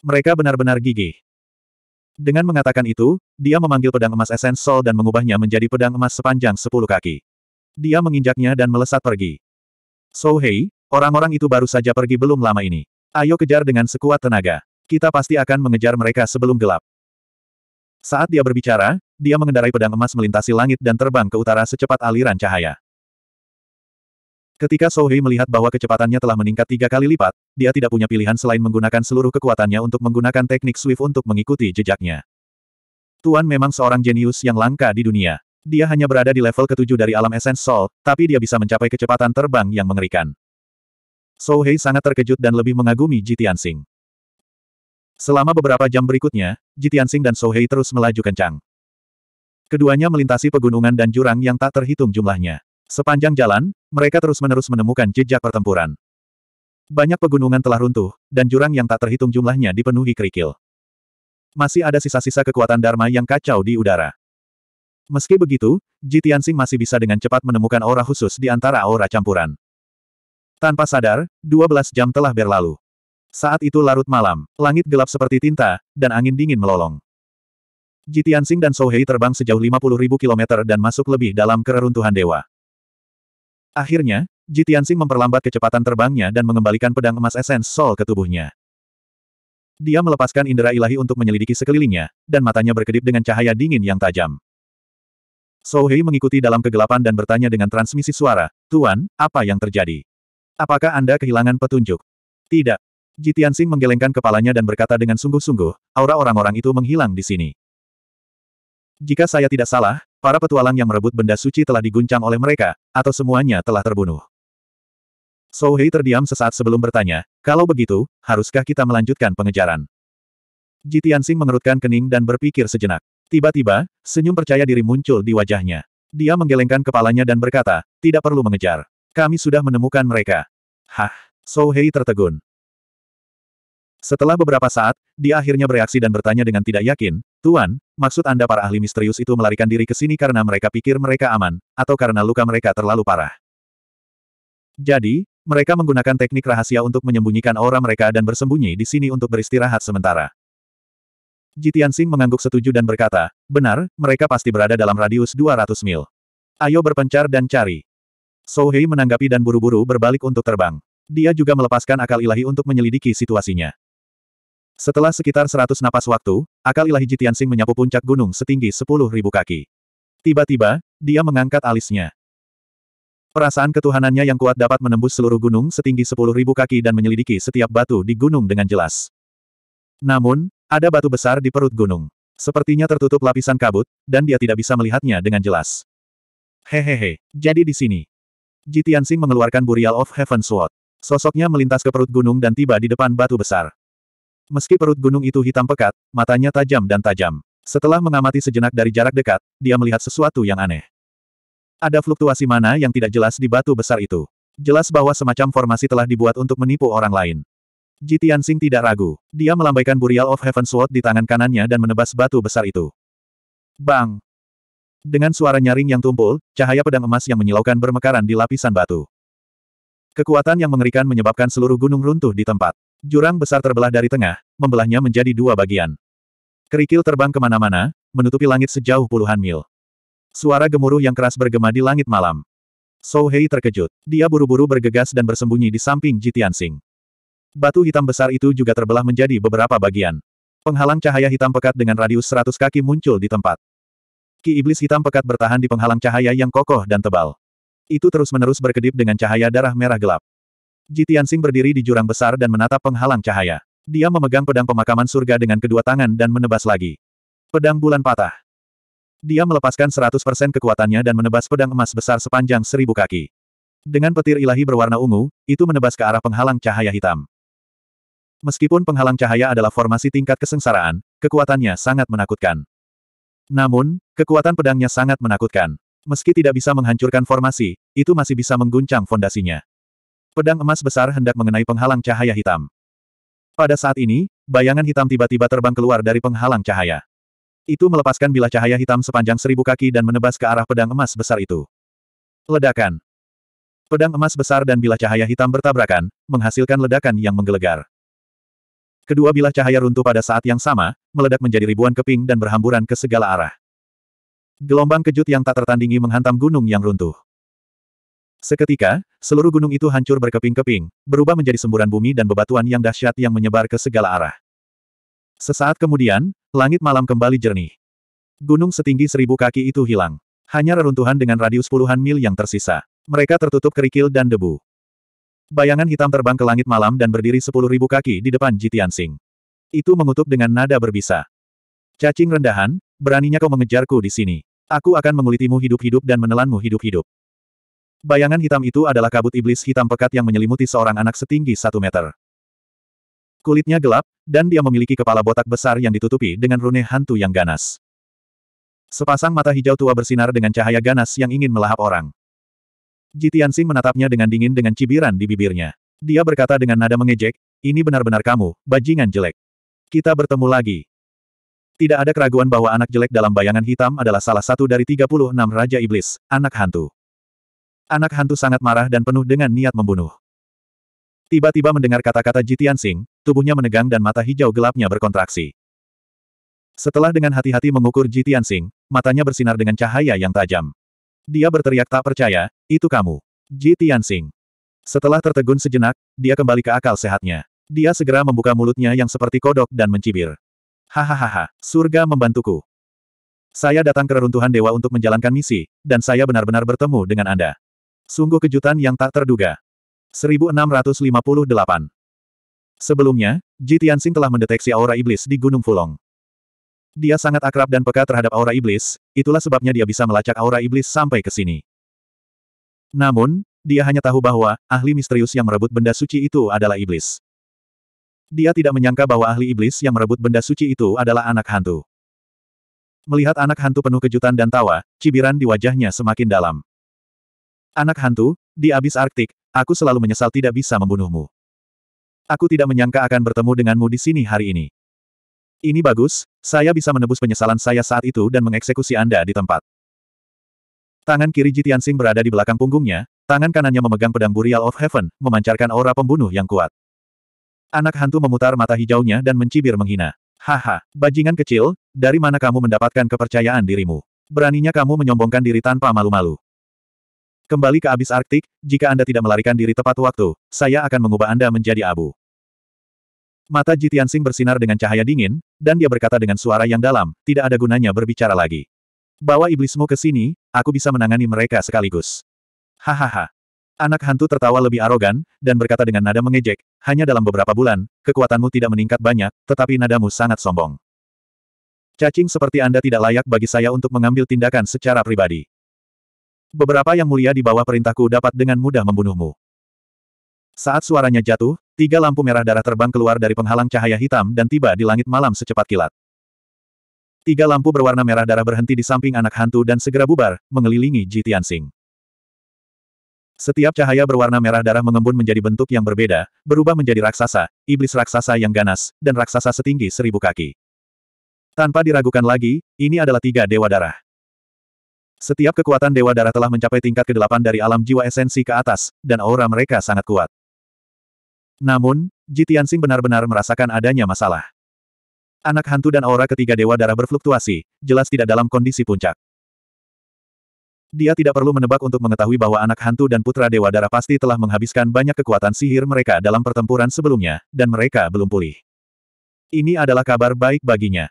[SPEAKER 1] Mereka benar-benar gigih. Dengan mengatakan itu, dia memanggil pedang emas esensol Soul dan mengubahnya menjadi pedang emas sepanjang sepuluh kaki. Dia menginjaknya dan melesat pergi. So Hei, Orang-orang itu baru saja pergi belum lama ini. Ayo kejar dengan sekuat tenaga. Kita pasti akan mengejar mereka sebelum gelap. Saat dia berbicara, dia mengendarai pedang emas melintasi langit dan terbang ke utara secepat aliran cahaya. Ketika Sohei melihat bahwa kecepatannya telah meningkat tiga kali lipat, dia tidak punya pilihan selain menggunakan seluruh kekuatannya untuk menggunakan teknik swift untuk mengikuti jejaknya. Tuan memang seorang jenius yang langka di dunia. Dia hanya berada di level ketujuh dari alam esens Sol, tapi dia bisa mencapai kecepatan terbang yang mengerikan. Sou Hei sangat terkejut dan lebih mengagumi Ji Tianxing. Selama beberapa jam berikutnya, Ji Tianxing dan Sou Hei terus melaju kencang. Keduanya melintasi pegunungan dan jurang yang tak terhitung jumlahnya. Sepanjang jalan, mereka terus-menerus menemukan jejak pertempuran. Banyak pegunungan telah runtuh, dan jurang yang tak terhitung jumlahnya dipenuhi kerikil. Masih ada sisa-sisa kekuatan Dharma yang kacau di udara. Meski begitu, Ji Tianxing masih bisa dengan cepat menemukan aura khusus di antara aura campuran. Tanpa sadar, 12 jam telah berlalu. Saat itu larut malam, langit gelap seperti tinta, dan angin dingin melolong. Jitiansing dan Souhei terbang sejauh 50.000 km dan masuk lebih dalam kereruntuhan dewa. Akhirnya, Jitiansing memperlambat kecepatan terbangnya dan mengembalikan pedang emas esens sol ke tubuhnya. Dia melepaskan indera ilahi untuk menyelidiki sekelilingnya, dan matanya berkedip dengan cahaya dingin yang tajam. Souhei mengikuti dalam kegelapan dan bertanya dengan transmisi suara, Tuan, apa yang terjadi? Apakah Anda kehilangan petunjuk? Tidak. Jitian Sing menggelengkan kepalanya dan berkata dengan sungguh-sungguh, aura orang-orang itu menghilang di sini. Jika saya tidak salah, para petualang yang merebut benda suci telah diguncang oleh mereka, atau semuanya telah terbunuh. Sohei terdiam sesaat sebelum bertanya, kalau begitu, haruskah kita melanjutkan pengejaran? Jitian Sing mengerutkan kening dan berpikir sejenak. Tiba-tiba, senyum percaya diri muncul di wajahnya. Dia menggelengkan kepalanya dan berkata, tidak perlu mengejar. Kami sudah menemukan mereka. Hah? Sohei tertegun. Setelah beberapa saat, dia akhirnya bereaksi dan bertanya dengan tidak yakin, Tuan, maksud Anda para ahli misterius itu melarikan diri ke sini karena mereka pikir mereka aman, atau karena luka mereka terlalu parah? Jadi, mereka menggunakan teknik rahasia untuk menyembunyikan aura mereka dan bersembunyi di sini untuk beristirahat sementara. Jitian Sing mengangguk setuju dan berkata, benar, mereka pasti berada dalam radius 200 mil. Ayo berpencar dan cari. Hei menanggapi dan buru-buru berbalik untuk terbang. Dia juga melepaskan akal ilahi untuk menyelidiki situasinya. Setelah sekitar seratus napas waktu, akal ilahi Jitiansing menyapu puncak gunung setinggi sepuluh ribu kaki. Tiba-tiba, dia mengangkat alisnya. Perasaan ketuhanannya yang kuat dapat menembus seluruh gunung setinggi sepuluh ribu kaki dan menyelidiki setiap batu di gunung dengan jelas. Namun, ada batu besar di perut gunung. Sepertinya tertutup lapisan kabut, dan dia tidak bisa melihatnya dengan jelas. Hehehe, jadi di sini. Ji Tianxing mengeluarkan Burial of Heaven Sword. Sosoknya melintas ke perut gunung dan tiba di depan batu besar. Meski perut gunung itu hitam pekat, matanya tajam dan tajam. Setelah mengamati sejenak dari jarak dekat, dia melihat sesuatu yang aneh. Ada fluktuasi mana yang tidak jelas di batu besar itu. Jelas bahwa semacam formasi telah dibuat untuk menipu orang lain. Ji Tianxing tidak ragu. Dia melambaikan Burial of Heaven Sword di tangan kanannya dan menebas batu besar itu. Bang! Dengan suara nyaring yang tumpul, cahaya pedang emas yang menyilaukan bermekaran di lapisan batu. Kekuatan yang mengerikan menyebabkan seluruh gunung runtuh di tempat. Jurang besar terbelah dari tengah, membelahnya menjadi dua bagian. Kerikil terbang kemana-mana, menutupi langit sejauh puluhan mil. Suara gemuruh yang keras bergema di langit malam. Sohei terkejut. Dia buru-buru bergegas dan bersembunyi di samping Jitian Sing. Batu hitam besar itu juga terbelah menjadi beberapa bagian. Penghalang cahaya hitam pekat dengan radius 100 kaki muncul di tempat. Ki Iblis Hitam pekat bertahan di penghalang cahaya yang kokoh dan tebal. Itu terus-menerus berkedip dengan cahaya darah merah gelap. Jitian berdiri di jurang besar dan menatap penghalang cahaya. Dia memegang pedang pemakaman surga dengan kedua tangan dan menebas lagi. Pedang bulan patah. Dia melepaskan 100% kekuatannya dan menebas pedang emas besar sepanjang seribu kaki. Dengan petir ilahi berwarna ungu, itu menebas ke arah penghalang cahaya hitam. Meskipun penghalang cahaya adalah formasi tingkat kesengsaraan, kekuatannya sangat menakutkan. Namun, kekuatan pedangnya sangat menakutkan. Meski tidak bisa menghancurkan formasi, itu masih bisa mengguncang fondasinya. Pedang emas besar hendak mengenai penghalang cahaya hitam. Pada saat ini, bayangan hitam tiba-tiba terbang keluar dari penghalang cahaya. Itu melepaskan bilah cahaya hitam sepanjang seribu kaki dan menebas ke arah pedang emas besar itu. Ledakan. Pedang emas besar dan bilah cahaya hitam bertabrakan, menghasilkan ledakan yang menggelegar. Kedua bilah cahaya runtuh pada saat yang sama, meledak menjadi ribuan keping dan berhamburan ke segala arah. Gelombang kejut yang tak tertandingi menghantam gunung yang runtuh. Seketika, seluruh gunung itu hancur berkeping-keping, berubah menjadi semburan bumi dan bebatuan yang dahsyat yang menyebar ke segala arah. Sesaat kemudian, langit malam kembali jernih. Gunung setinggi seribu kaki itu hilang. Hanya reruntuhan dengan radius puluhan mil yang tersisa. Mereka tertutup kerikil dan debu. Bayangan hitam terbang ke langit malam dan berdiri sepuluh ribu kaki di depan Jitian Sing. Itu mengutuk dengan nada berbisa. Cacing rendahan, beraninya kau mengejarku di sini. Aku akan mengulitimu hidup-hidup dan menelanmu hidup-hidup. Bayangan hitam itu adalah kabut iblis hitam pekat yang menyelimuti seorang anak setinggi satu meter. Kulitnya gelap, dan dia memiliki kepala botak besar yang ditutupi dengan rune hantu yang ganas. Sepasang mata hijau tua bersinar dengan cahaya ganas yang ingin melahap orang. Jitian Tianxing menatapnya dengan dingin dengan cibiran di bibirnya. Dia berkata dengan nada mengejek, ini benar-benar kamu, bajingan jelek. Kita bertemu lagi. Tidak ada keraguan bahwa anak jelek dalam bayangan hitam adalah salah satu dari 36 Raja Iblis, anak hantu. Anak hantu sangat marah dan penuh dengan niat membunuh. Tiba-tiba mendengar kata-kata Jitian Sing, tubuhnya menegang dan mata hijau gelapnya berkontraksi. Setelah dengan hati-hati mengukur Jitian Sing, matanya bersinar dengan cahaya yang tajam. Dia berteriak tak percaya, itu kamu. Ji Tianxing. Setelah tertegun sejenak, dia kembali ke akal sehatnya. Dia segera membuka mulutnya yang seperti kodok dan mencibir. Hahaha, surga membantuku. Saya datang ke reruntuhan dewa untuk menjalankan misi, dan saya benar-benar bertemu dengan Anda. Sungguh kejutan yang tak terduga. 1658 Sebelumnya, Ji Tianxing telah mendeteksi aura iblis di Gunung Fulong. Dia sangat akrab dan peka terhadap aura iblis, itulah sebabnya dia bisa melacak aura iblis sampai ke sini. Namun, dia hanya tahu bahwa, ahli misterius yang merebut benda suci itu adalah iblis. Dia tidak menyangka bahwa ahli iblis yang merebut benda suci itu adalah anak hantu. Melihat anak hantu penuh kejutan dan tawa, cibiran di wajahnya semakin dalam. Anak hantu, di abis Arktik, aku selalu menyesal tidak bisa membunuhmu. Aku tidak menyangka akan bertemu denganmu di sini hari ini. Ini bagus, saya bisa menebus penyesalan saya saat itu dan mengeksekusi Anda di tempat. Tangan kiri Jitian Sing berada di belakang punggungnya, tangan kanannya memegang pedang Burial of Heaven, memancarkan aura pembunuh yang kuat. Anak hantu memutar mata hijaunya dan mencibir menghina. Haha, bajingan kecil, dari mana kamu mendapatkan kepercayaan dirimu? Beraninya kamu menyombongkan diri tanpa malu-malu. Kembali ke abis Arktik, jika Anda tidak melarikan diri tepat waktu, saya akan mengubah Anda menjadi abu. Mata Jitian Sing bersinar dengan cahaya dingin, dan dia berkata dengan suara yang dalam, tidak ada gunanya berbicara lagi. Bawa iblismu ke sini, aku bisa menangani mereka sekaligus. Hahaha. Anak hantu tertawa lebih arogan, dan berkata dengan nada mengejek, hanya dalam beberapa bulan, kekuatanmu tidak meningkat banyak, tetapi nadamu sangat sombong. Cacing seperti Anda tidak layak bagi saya untuk mengambil tindakan secara pribadi. Beberapa yang mulia di bawah perintahku dapat dengan mudah membunuhmu. Saat suaranya jatuh, tiga lampu merah darah terbang keluar dari penghalang cahaya hitam dan tiba di langit malam secepat kilat. Tiga lampu berwarna merah darah berhenti di samping anak hantu dan segera bubar, mengelilingi Ji Tianxing. Setiap cahaya berwarna merah darah mengembun menjadi bentuk yang berbeda, berubah menjadi raksasa, iblis raksasa yang ganas, dan raksasa setinggi seribu kaki. Tanpa diragukan lagi, ini adalah tiga dewa darah. Setiap kekuatan dewa darah telah mencapai tingkat ke-8 dari alam jiwa esensi ke atas, dan aura mereka sangat kuat. Namun, Jitiansing benar-benar merasakan adanya masalah. Anak hantu dan aura ketiga dewa darah berfluktuasi, jelas tidak dalam kondisi puncak. Dia tidak perlu menebak untuk mengetahui bahwa anak hantu dan putra Dewa Darah pasti telah menghabiskan banyak kekuatan sihir mereka dalam pertempuran sebelumnya, dan mereka belum pulih. Ini adalah kabar baik baginya.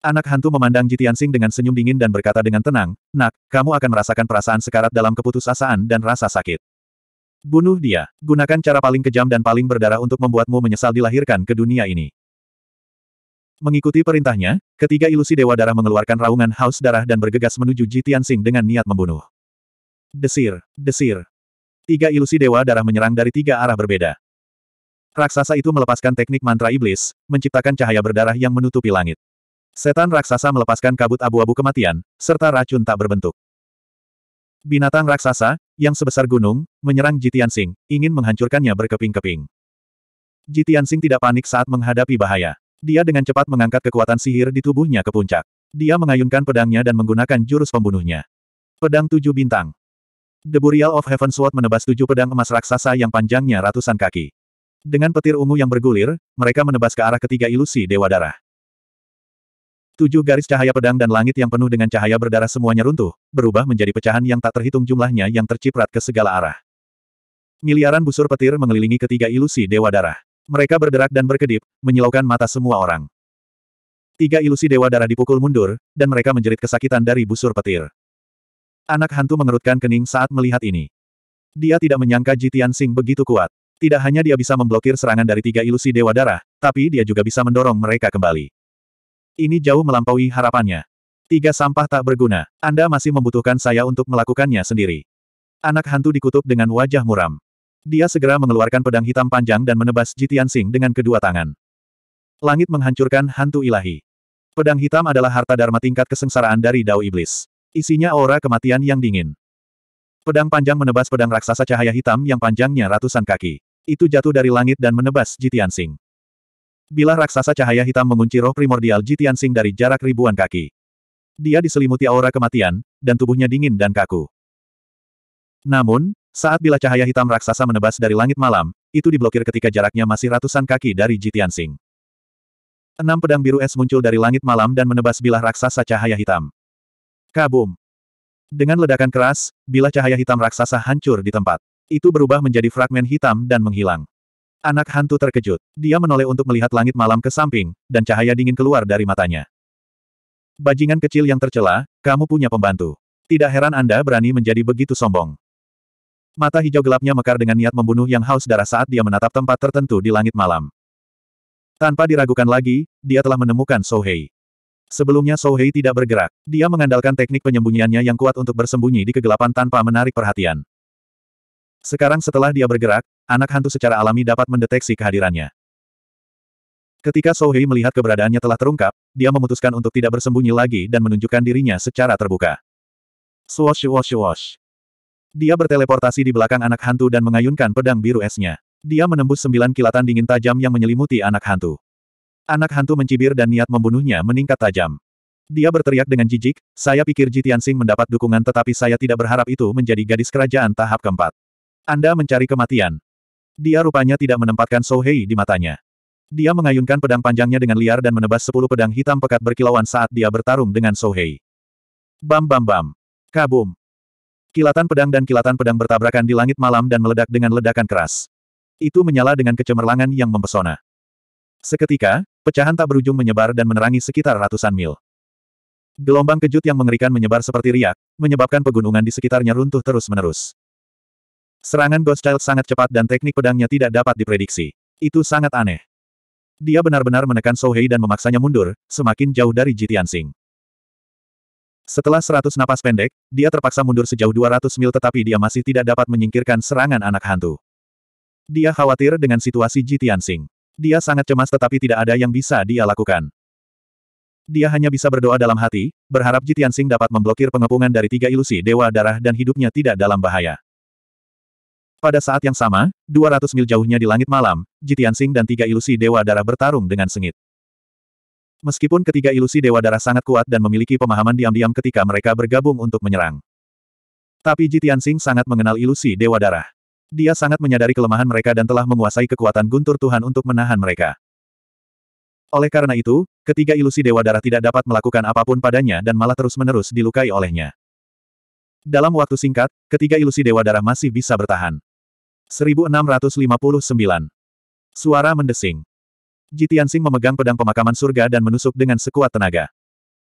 [SPEAKER 1] Anak hantu memandang Jitiansing dengan senyum dingin dan berkata dengan tenang, Nak, kamu akan merasakan perasaan sekarat dalam keputusasaan dan rasa sakit. Bunuh dia. Gunakan cara paling kejam dan paling berdarah untuk membuatmu menyesal dilahirkan ke dunia ini. Mengikuti perintahnya, ketiga ilusi Dewa Darah mengeluarkan raungan haus darah dan bergegas menuju Jitian Sing dengan niat membunuh. Desir, desir. Tiga ilusi Dewa Darah menyerang dari tiga arah berbeda. Raksasa itu melepaskan teknik mantra iblis, menciptakan cahaya berdarah yang menutupi langit. Setan raksasa melepaskan kabut abu-abu kematian, serta racun tak berbentuk. Binatang raksasa, yang sebesar gunung, menyerang Jitian Sing, ingin menghancurkannya berkeping-keping. Jitian Sing tidak panik saat menghadapi bahaya. Dia dengan cepat mengangkat kekuatan sihir di tubuhnya ke puncak. Dia mengayunkan pedangnya dan menggunakan jurus pembunuhnya. Pedang tujuh bintang. The Burial of Heaven Sword menebas tujuh pedang emas raksasa yang panjangnya ratusan kaki. Dengan petir ungu yang bergulir, mereka menebas ke arah ketiga ilusi Dewa Darah. Tujuh garis cahaya pedang dan langit yang penuh dengan cahaya berdarah semuanya runtuh, berubah menjadi pecahan yang tak terhitung jumlahnya yang terciprat ke segala arah. Miliaran busur petir mengelilingi ketiga ilusi Dewa Darah. Mereka berderak dan berkedip, menyilaukan mata semua orang. Tiga ilusi Dewa Darah dipukul mundur, dan mereka menjerit kesakitan dari busur petir. Anak hantu mengerutkan kening saat melihat ini. Dia tidak menyangka Jitian Sing begitu kuat. Tidak hanya dia bisa memblokir serangan dari tiga ilusi Dewa Darah, tapi dia juga bisa mendorong mereka kembali. Ini jauh melampaui harapannya. Tiga sampah tak berguna. Anda masih membutuhkan saya untuk melakukannya sendiri. Anak hantu dikutuk dengan wajah muram. Dia segera mengeluarkan pedang hitam panjang dan menebas Jitian Sing dengan kedua tangan. Langit menghancurkan hantu ilahi. Pedang hitam adalah harta dharma tingkat kesengsaraan dari Dao Iblis. Isinya aura kematian yang dingin. Pedang panjang menebas pedang raksasa cahaya hitam yang panjangnya ratusan kaki. Itu jatuh dari langit dan menebas Jitian Sing. Bila raksasa cahaya hitam mengunci roh primordial Jitian Sing dari jarak ribuan kaki. Dia diselimuti aura kematian, dan tubuhnya dingin dan kaku. Namun, saat bila cahaya hitam raksasa menebas dari langit malam, itu diblokir ketika jaraknya masih ratusan kaki dari Jitian Sing. Enam pedang biru es muncul dari langit malam dan menebas bilah raksasa cahaya hitam. Kabum! Dengan ledakan keras, bilah cahaya hitam raksasa hancur di tempat. Itu berubah menjadi fragmen hitam dan menghilang. Anak hantu terkejut. Dia menoleh untuk melihat langit malam ke samping, dan cahaya dingin keluar dari matanya. Bajingan kecil yang tercela, kamu punya pembantu. Tidak heran Anda berani menjadi begitu sombong. Mata hijau gelapnya mekar dengan niat membunuh yang haus darah saat dia menatap tempat tertentu di langit malam. Tanpa diragukan lagi, dia telah menemukan Sohei. Sebelumnya Sohei tidak bergerak. Dia mengandalkan teknik penyembunyiannya yang kuat untuk bersembunyi di kegelapan tanpa menarik perhatian. Sekarang setelah dia bergerak, anak hantu secara alami dapat mendeteksi kehadirannya. Ketika Sohei melihat keberadaannya telah terungkap, dia memutuskan untuk tidak bersembunyi lagi dan menunjukkan dirinya secara terbuka. Swash swash swash. Dia berteleportasi di belakang anak hantu dan mengayunkan pedang biru esnya. Dia menembus sembilan kilatan dingin tajam yang menyelimuti anak hantu. Anak hantu mencibir dan niat membunuhnya meningkat tajam. Dia berteriak dengan jijik, saya pikir Jitian Jitiansing mendapat dukungan tetapi saya tidak berharap itu menjadi gadis kerajaan tahap keempat. Anda mencari kematian. Dia rupanya tidak menempatkan Sohei di matanya. Dia mengayunkan pedang panjangnya dengan liar dan menebas sepuluh pedang hitam pekat berkilauan saat dia bertarung dengan Sohei. Bam bam bam. Kabum. Kilatan pedang dan kilatan pedang bertabrakan di langit malam dan meledak dengan ledakan keras. Itu menyala dengan kecemerlangan yang mempesona. Seketika, pecahan tak berujung menyebar dan menerangi sekitar ratusan mil. Gelombang kejut yang mengerikan menyebar seperti riak, menyebabkan pegunungan di sekitarnya runtuh terus-menerus. Serangan Ghost Child sangat cepat dan teknik pedangnya tidak dapat diprediksi. Itu sangat aneh. Dia benar-benar menekan Sohei dan memaksanya mundur, semakin jauh dari Jitian Sing. Setelah 100 napas pendek, dia terpaksa mundur sejauh 200 mil tetapi dia masih tidak dapat menyingkirkan serangan anak hantu. Dia khawatir dengan situasi Jitian Sing. Dia sangat cemas tetapi tidak ada yang bisa dia lakukan. Dia hanya bisa berdoa dalam hati, berharap Jitian Sing dapat memblokir pengepungan dari tiga ilusi dewa darah dan hidupnya tidak dalam bahaya. Pada saat yang sama, 200 mil jauhnya di langit malam, Jitiansing dan tiga ilusi Dewa Darah bertarung dengan sengit. Meskipun ketiga ilusi Dewa Darah sangat kuat dan memiliki pemahaman diam-diam ketika mereka bergabung untuk menyerang. Tapi Jitiansing sangat mengenal ilusi Dewa Darah. Dia sangat menyadari kelemahan mereka dan telah menguasai kekuatan guntur Tuhan untuk menahan mereka. Oleh karena itu, ketiga ilusi Dewa Darah tidak dapat melakukan apapun padanya dan malah terus-menerus dilukai olehnya. Dalam waktu singkat, ketiga ilusi Dewa Darah masih bisa bertahan. 1659. Suara mendesing. Jitiansing memegang pedang pemakaman surga dan menusuk dengan sekuat tenaga.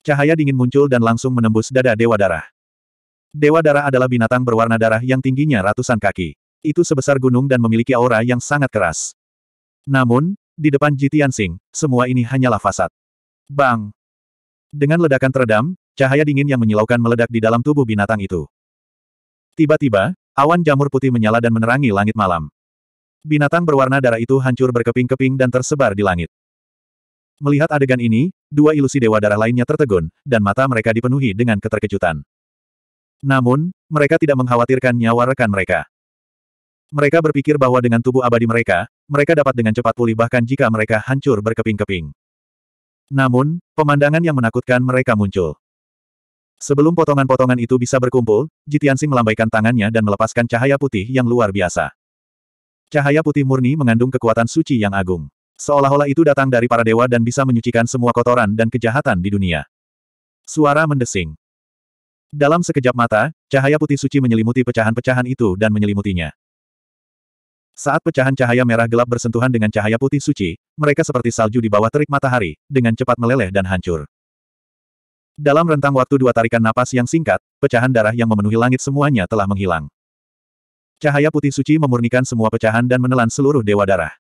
[SPEAKER 1] Cahaya dingin muncul dan langsung menembus dada Dewa Darah. Dewa Darah adalah binatang berwarna darah yang tingginya ratusan kaki. Itu sebesar gunung dan memiliki aura yang sangat keras. Namun, di depan Jitiansing, semua ini hanyalah fasad. Bang! Dengan ledakan teredam, cahaya dingin yang menyilaukan meledak di dalam tubuh binatang itu. Tiba-tiba, Awan jamur putih menyala dan menerangi langit malam. Binatang berwarna darah itu hancur berkeping-keping dan tersebar di langit. Melihat adegan ini, dua ilusi dewa darah lainnya tertegun, dan mata mereka dipenuhi dengan keterkejutan. Namun, mereka tidak mengkhawatirkan nyawa rekan mereka. Mereka berpikir bahwa dengan tubuh abadi mereka, mereka dapat dengan cepat pulih bahkan jika mereka hancur berkeping-keping. Namun, pemandangan yang menakutkan mereka muncul. Sebelum potongan-potongan itu bisa berkumpul, Jitiansing melambaikan tangannya dan melepaskan cahaya putih yang luar biasa. Cahaya putih murni mengandung kekuatan suci yang agung. Seolah-olah itu datang dari para dewa dan bisa menyucikan semua kotoran dan kejahatan di dunia. Suara mendesing. Dalam sekejap mata, cahaya putih suci menyelimuti pecahan-pecahan itu dan menyelimutinya. Saat pecahan cahaya merah gelap bersentuhan dengan cahaya putih suci, mereka seperti salju di bawah terik matahari, dengan cepat meleleh dan hancur. Dalam rentang waktu dua tarikan napas yang singkat, pecahan darah yang memenuhi langit semuanya telah menghilang. Cahaya putih suci memurnikan semua pecahan dan menelan seluruh dewa darah.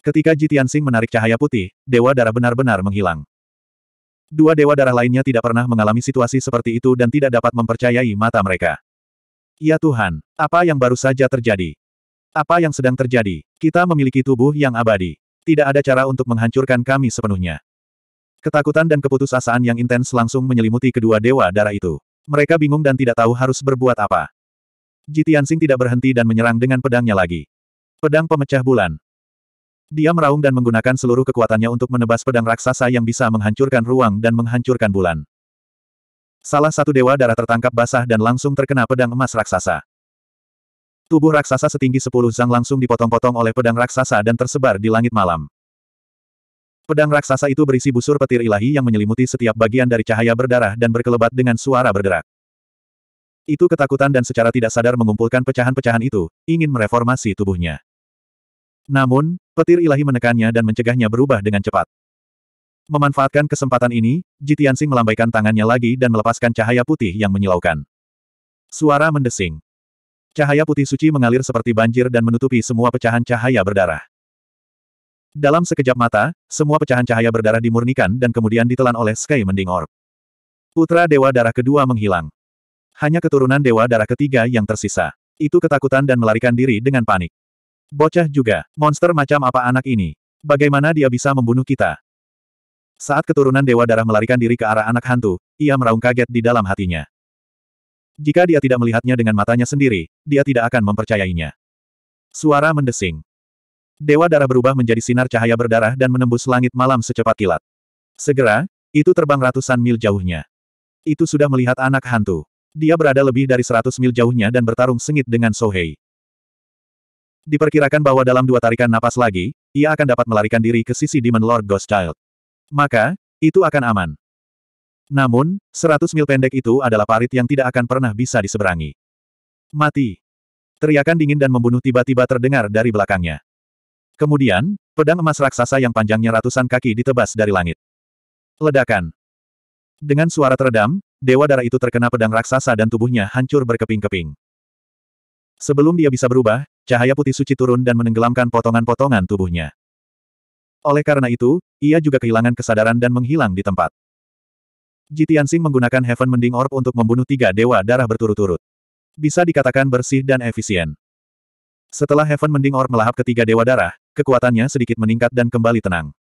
[SPEAKER 1] Ketika Jitian Sing menarik cahaya putih, dewa darah benar-benar menghilang. Dua dewa darah lainnya tidak pernah mengalami situasi seperti itu dan tidak dapat mempercayai mata mereka. Ya Tuhan, apa yang baru saja terjadi? Apa yang sedang terjadi? Kita memiliki tubuh yang abadi. Tidak ada cara untuk menghancurkan kami sepenuhnya. Ketakutan dan keputusasaan yang intens langsung menyelimuti kedua dewa darah itu. Mereka bingung dan tidak tahu harus berbuat apa. Jitiansing tidak berhenti dan menyerang dengan pedangnya lagi. Pedang pemecah bulan. Dia meraung dan menggunakan seluruh kekuatannya untuk menebas pedang raksasa yang bisa menghancurkan ruang dan menghancurkan bulan. Salah satu dewa darah tertangkap basah dan langsung terkena pedang emas raksasa. Tubuh raksasa setinggi sepuluh zang langsung dipotong-potong oleh pedang raksasa dan tersebar di langit malam. Pedang raksasa itu berisi busur petir ilahi yang menyelimuti setiap bagian dari cahaya berdarah dan berkelebat dengan suara berderak. Itu ketakutan dan secara tidak sadar mengumpulkan pecahan-pecahan itu, ingin mereformasi tubuhnya. Namun, petir ilahi menekannya dan mencegahnya berubah dengan cepat. Memanfaatkan kesempatan ini, Jitiansing melambaikan tangannya lagi dan melepaskan cahaya putih yang menyilaukan. Suara mendesing. Cahaya putih suci mengalir seperti banjir dan menutupi semua pecahan cahaya berdarah. Dalam sekejap mata, semua pecahan cahaya berdarah dimurnikan dan kemudian ditelan oleh Sky Mending Orb. Putra Dewa Darah kedua menghilang. Hanya keturunan Dewa Darah ketiga yang tersisa. Itu ketakutan dan melarikan diri dengan panik. Bocah juga, monster macam apa anak ini? Bagaimana dia bisa membunuh kita? Saat keturunan Dewa Darah melarikan diri ke arah anak hantu, ia meraung kaget di dalam hatinya. Jika dia tidak melihatnya dengan matanya sendiri, dia tidak akan mempercayainya. Suara mendesing. Dewa darah berubah menjadi sinar cahaya berdarah dan menembus langit malam secepat kilat. Segera, itu terbang ratusan mil jauhnya. Itu sudah melihat anak hantu. Dia berada lebih dari seratus mil jauhnya dan bertarung sengit dengan Sohei. Diperkirakan bahwa dalam dua tarikan napas lagi, ia akan dapat melarikan diri ke sisi Demon Lord Ghost Child. Maka, itu akan aman. Namun, seratus mil pendek itu adalah parit yang tidak akan pernah bisa diseberangi. Mati. Teriakan dingin dan membunuh tiba-tiba terdengar dari belakangnya. Kemudian, pedang emas raksasa yang panjangnya ratusan kaki ditebas dari langit. Ledakan. Dengan suara teredam, dewa darah itu terkena pedang raksasa dan tubuhnya hancur berkeping-keping. Sebelum dia bisa berubah, cahaya putih suci turun dan menenggelamkan potongan-potongan tubuhnya. Oleh karena itu, ia juga kehilangan kesadaran dan menghilang di tempat. Jitian Sing menggunakan Heaven Mending Orb untuk membunuh tiga dewa darah berturut-turut. Bisa dikatakan bersih dan efisien. Setelah Heaven Mending Orb melahap ketiga dewa darah, kekuatannya sedikit meningkat dan kembali tenang.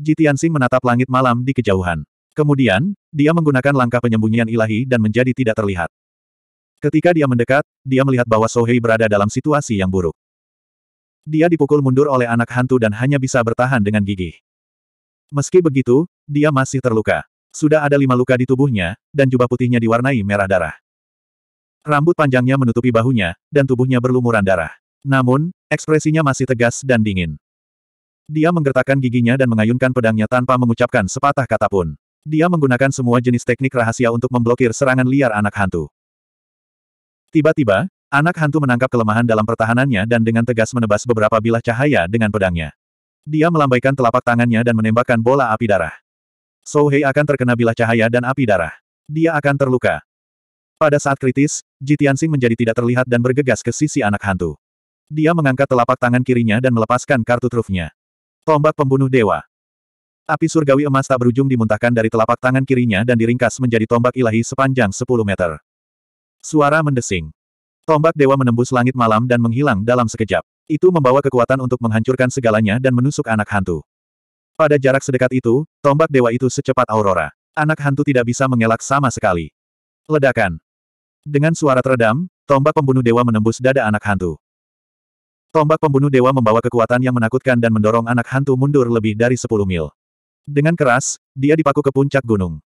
[SPEAKER 1] Ji Tianxing menatap langit malam di kejauhan. Kemudian, dia menggunakan langkah penyembunyian ilahi dan menjadi tidak terlihat. Ketika dia mendekat, dia melihat bahwa Sohei berada dalam situasi yang buruk. Dia dipukul mundur oleh anak hantu dan hanya bisa bertahan dengan gigih. Meski begitu, dia masih terluka. Sudah ada lima luka di tubuhnya, dan jubah putihnya diwarnai merah darah. Rambut panjangnya menutupi bahunya, dan tubuhnya berlumuran darah. Namun, Ekspresinya masih tegas dan dingin. Dia menggertakkan giginya dan mengayunkan pedangnya tanpa mengucapkan sepatah kata pun. Dia menggunakan semua jenis teknik rahasia untuk memblokir serangan liar anak hantu. Tiba-tiba, anak hantu menangkap kelemahan dalam pertahanannya dan dengan tegas menebas beberapa bilah cahaya dengan pedangnya. Dia melambaikan telapak tangannya dan menembakkan bola api darah. Hei akan terkena bilah cahaya dan api darah. Dia akan terluka. Pada saat kritis, Jitiansing menjadi tidak terlihat dan bergegas ke sisi anak hantu. Dia mengangkat telapak tangan kirinya dan melepaskan kartu trufnya. Tombak pembunuh dewa. Api surgawi emas tak berujung dimuntahkan dari telapak tangan kirinya dan diringkas menjadi tombak ilahi sepanjang 10 meter. Suara mendesing. Tombak dewa menembus langit malam dan menghilang dalam sekejap. Itu membawa kekuatan untuk menghancurkan segalanya dan menusuk anak hantu. Pada jarak sedekat itu, tombak dewa itu secepat aurora. Anak hantu tidak bisa mengelak sama sekali. Ledakan. Dengan suara teredam, tombak pembunuh dewa menembus dada anak hantu. Tombak pembunuh dewa membawa kekuatan yang menakutkan dan mendorong anak hantu mundur lebih dari 10 mil. Dengan keras, dia dipaku ke puncak gunung.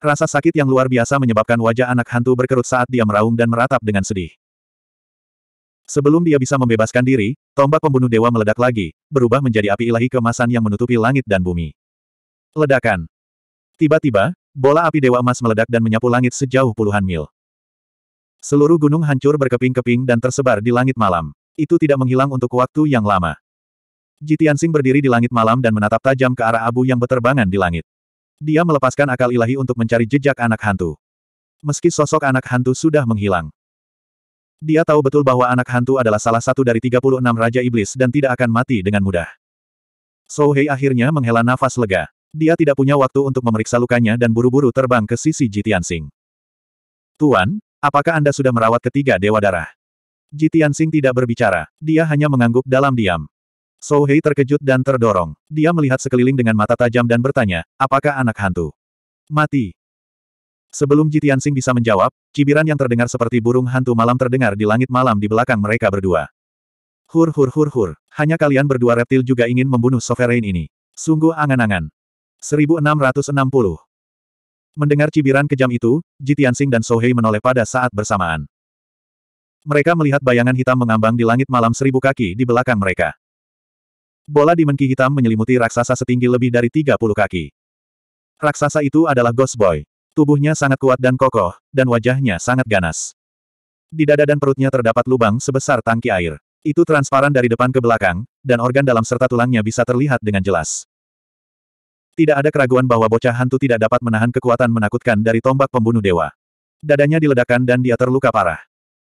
[SPEAKER 1] Rasa sakit yang luar biasa menyebabkan wajah anak hantu berkerut saat dia meraung dan meratap dengan sedih. Sebelum dia bisa membebaskan diri, tombak pembunuh dewa meledak lagi, berubah menjadi api ilahi kemasan yang menutupi langit dan bumi. Ledakan. Tiba-tiba, bola api dewa emas meledak dan menyapu langit sejauh puluhan mil. Seluruh gunung hancur berkeping-keping dan tersebar di langit malam. Itu tidak menghilang untuk waktu yang lama. Jitiansing berdiri di langit malam dan menatap tajam ke arah abu yang berterbangan di langit. Dia melepaskan akal ilahi untuk mencari jejak anak hantu. Meski sosok anak hantu sudah menghilang. Dia tahu betul bahwa anak hantu adalah salah satu dari 36 Raja Iblis dan tidak akan mati dengan mudah. Sohe akhirnya menghela nafas lega. Dia tidak punya waktu untuk memeriksa lukanya dan buru-buru terbang ke sisi Jitiansing. Tuan, apakah Anda sudah merawat ketiga Dewa Darah? Ji Tianxing tidak berbicara, dia hanya mengangguk dalam diam. Sou Hei terkejut dan terdorong. Dia melihat sekeliling dengan mata tajam dan bertanya, apakah anak hantu? Mati. Sebelum Ji Tianxing bisa menjawab, cibiran yang terdengar seperti burung hantu malam terdengar di langit malam di belakang mereka berdua. Hur hur hur hur, hanya kalian berdua reptil juga ingin membunuh Sovereign ini. Sungguh angan-angan. 1660 Mendengar cibiran kejam itu, Ji Tianxing dan Sohei menoleh pada saat bersamaan. Mereka melihat bayangan hitam mengambang di langit malam seribu kaki di belakang mereka. Bola dimenki hitam menyelimuti raksasa setinggi lebih dari 30 kaki. Raksasa itu adalah Ghost Boy. Tubuhnya sangat kuat dan kokoh, dan wajahnya sangat ganas. Di dada dan perutnya terdapat lubang sebesar tangki air. Itu transparan dari depan ke belakang, dan organ dalam serta tulangnya bisa terlihat dengan jelas. Tidak ada keraguan bahwa bocah hantu tidak dapat menahan kekuatan menakutkan dari tombak pembunuh dewa. Dadanya diledakkan dan dia terluka parah.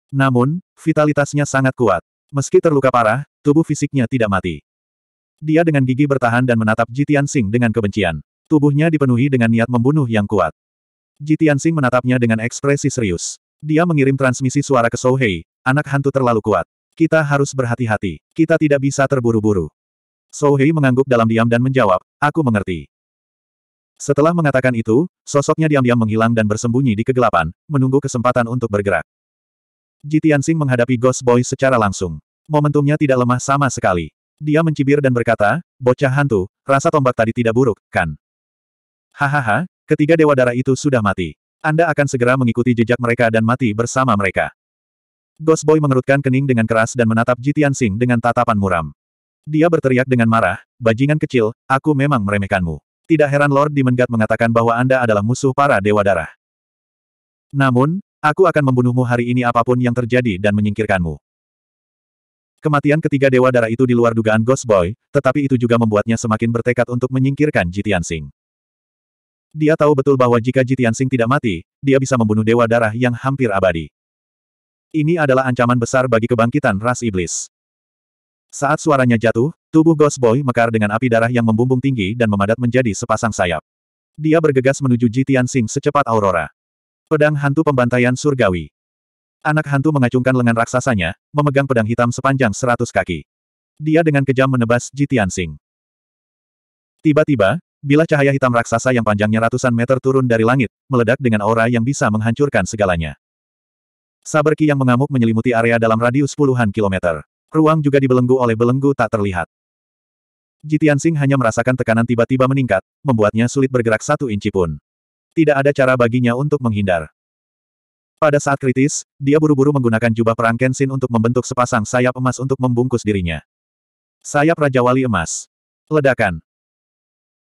[SPEAKER 1] Namun, vitalitasnya sangat kuat. Meski terluka parah, tubuh fisiknya tidak mati. Dia dengan gigi bertahan dan menatap Jitian Sing dengan kebencian. Tubuhnya dipenuhi dengan niat membunuh yang kuat. Jitian Sing menatapnya dengan ekspresi serius. Dia mengirim transmisi suara ke Sohei. anak hantu terlalu kuat. Kita harus berhati-hati. Kita tidak bisa terburu-buru. Sohei mengangguk dalam diam dan menjawab, aku mengerti. Setelah mengatakan itu, sosoknya diam-diam menghilang dan bersembunyi di kegelapan, menunggu kesempatan untuk bergerak. Jitian Tianxing menghadapi Ghost Boy secara langsung. Momentumnya tidak lemah sama sekali. Dia mencibir dan berkata, bocah hantu, rasa tombak tadi tidak buruk, kan? Hahaha, ketiga dewa darah itu sudah mati. Anda akan segera mengikuti jejak mereka dan mati bersama mereka. Ghost Boy mengerutkan kening dengan keras dan menatap Jitian Tianxing dengan tatapan muram. Dia berteriak dengan marah, bajingan kecil, aku memang meremehkanmu. Tidak heran Lord Dimenggat mengatakan bahwa Anda adalah musuh para Dewa Darah. Namun, Aku akan membunuhmu hari ini apapun yang terjadi dan menyingkirkanmu. Kematian ketiga Dewa Darah itu di luar dugaan Ghost Boy, tetapi itu juga membuatnya semakin bertekad untuk menyingkirkan Jitian Sing. Dia tahu betul bahwa jika Jitian Sing tidak mati, dia bisa membunuh Dewa Darah yang hampir abadi. Ini adalah ancaman besar bagi kebangkitan ras iblis. Saat suaranya jatuh, tubuh Ghost Boy mekar dengan api darah yang membumbung tinggi dan memadat menjadi sepasang sayap. Dia bergegas menuju Jitian Sing secepat aurora. Pedang hantu pembantaian surgawi. Anak hantu mengacungkan lengan raksasanya, memegang pedang hitam sepanjang seratus kaki. Dia dengan kejam menebas Jitian Sing. Tiba-tiba, bila cahaya hitam raksasa yang panjangnya ratusan meter turun dari langit, meledak dengan aura yang bisa menghancurkan segalanya. Saberki yang mengamuk menyelimuti area dalam radius puluhan kilometer. Ruang juga dibelenggu oleh belenggu tak terlihat. Jitian Sing hanya merasakan tekanan tiba-tiba meningkat, membuatnya sulit bergerak satu inci pun. Tidak ada cara baginya untuk menghindar. Pada saat kritis, dia buru-buru menggunakan jubah perang Kenshin untuk membentuk sepasang sayap emas untuk membungkus dirinya. Sayap Raja Wali Emas. Ledakan.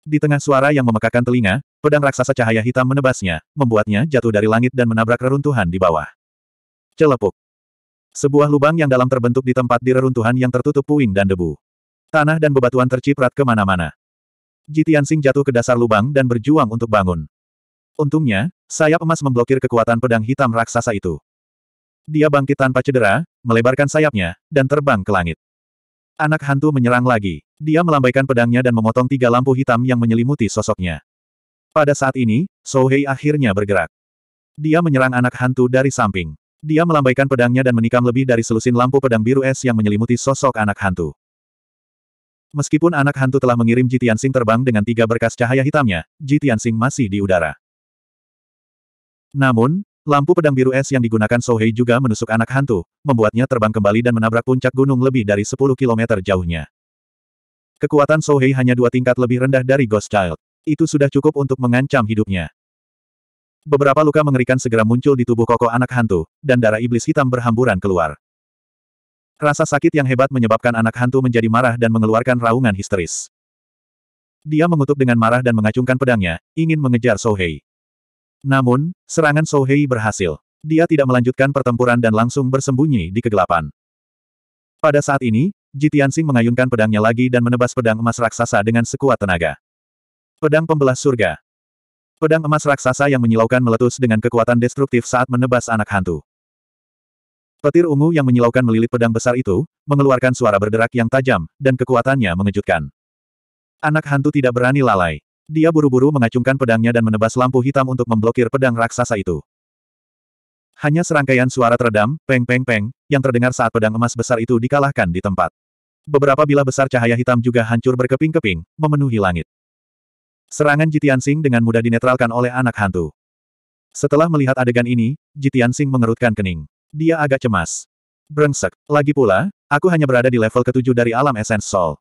[SPEAKER 1] Di tengah suara yang memekakan telinga, pedang raksasa cahaya hitam menebasnya, membuatnya jatuh dari langit dan menabrak reruntuhan di bawah. Celepuk. Sebuah lubang yang dalam terbentuk di tempat di reruntuhan yang tertutup puing dan debu. Tanah dan bebatuan terciprat kemana-mana. Jitian Sing jatuh ke dasar lubang dan berjuang untuk bangun. Untungnya, sayap emas memblokir kekuatan pedang hitam raksasa itu. Dia bangkit tanpa cedera, melebarkan sayapnya, dan terbang ke langit. Anak hantu menyerang lagi. Dia melambaikan pedangnya dan memotong tiga lampu hitam yang menyelimuti sosoknya. Pada saat ini, Sohei akhirnya bergerak. Dia menyerang anak hantu dari samping. Dia melambaikan pedangnya dan menikam lebih dari selusin lampu pedang biru es yang menyelimuti sosok anak hantu. Meskipun anak hantu telah mengirim Jitian Sing terbang dengan tiga berkas cahaya hitamnya, Jitian Sing masih di udara. Namun, lampu pedang biru es yang digunakan Sohei juga menusuk anak hantu, membuatnya terbang kembali dan menabrak puncak gunung lebih dari 10 km jauhnya. Kekuatan Sohei hanya dua tingkat lebih rendah dari Ghost Child. Itu sudah cukup untuk mengancam hidupnya. Beberapa luka mengerikan segera muncul di tubuh koko anak hantu, dan darah iblis hitam berhamburan keluar. Rasa sakit yang hebat menyebabkan anak hantu menjadi marah dan mengeluarkan raungan histeris. Dia mengutuk dengan marah dan mengacungkan pedangnya, ingin mengejar Sohei. Namun, serangan Sohei berhasil. Dia tidak melanjutkan pertempuran dan langsung bersembunyi di kegelapan. Pada saat ini, Jitiansing mengayunkan pedangnya lagi dan menebas pedang emas raksasa dengan sekuat tenaga. Pedang pembelah surga. Pedang emas raksasa yang menyilaukan meletus dengan kekuatan destruktif saat menebas anak hantu. Petir ungu yang menyilaukan melilit pedang besar itu, mengeluarkan suara berderak yang tajam, dan kekuatannya mengejutkan. Anak hantu tidak berani lalai. Dia buru-buru mengacungkan pedangnya dan menebas lampu hitam untuk memblokir pedang raksasa itu. Hanya serangkaian suara teredam, peng-peng-peng, yang terdengar saat pedang emas besar itu dikalahkan di tempat. Beberapa bilah besar cahaya hitam juga hancur berkeping-keping, memenuhi langit. Serangan Jitian Sing dengan mudah dinetralkan oleh anak hantu. Setelah melihat adegan ini, Jitian Sing mengerutkan kening. Dia agak cemas. Brengsek. Lagi pula, aku hanya berada di level ketujuh dari alam esens Sol.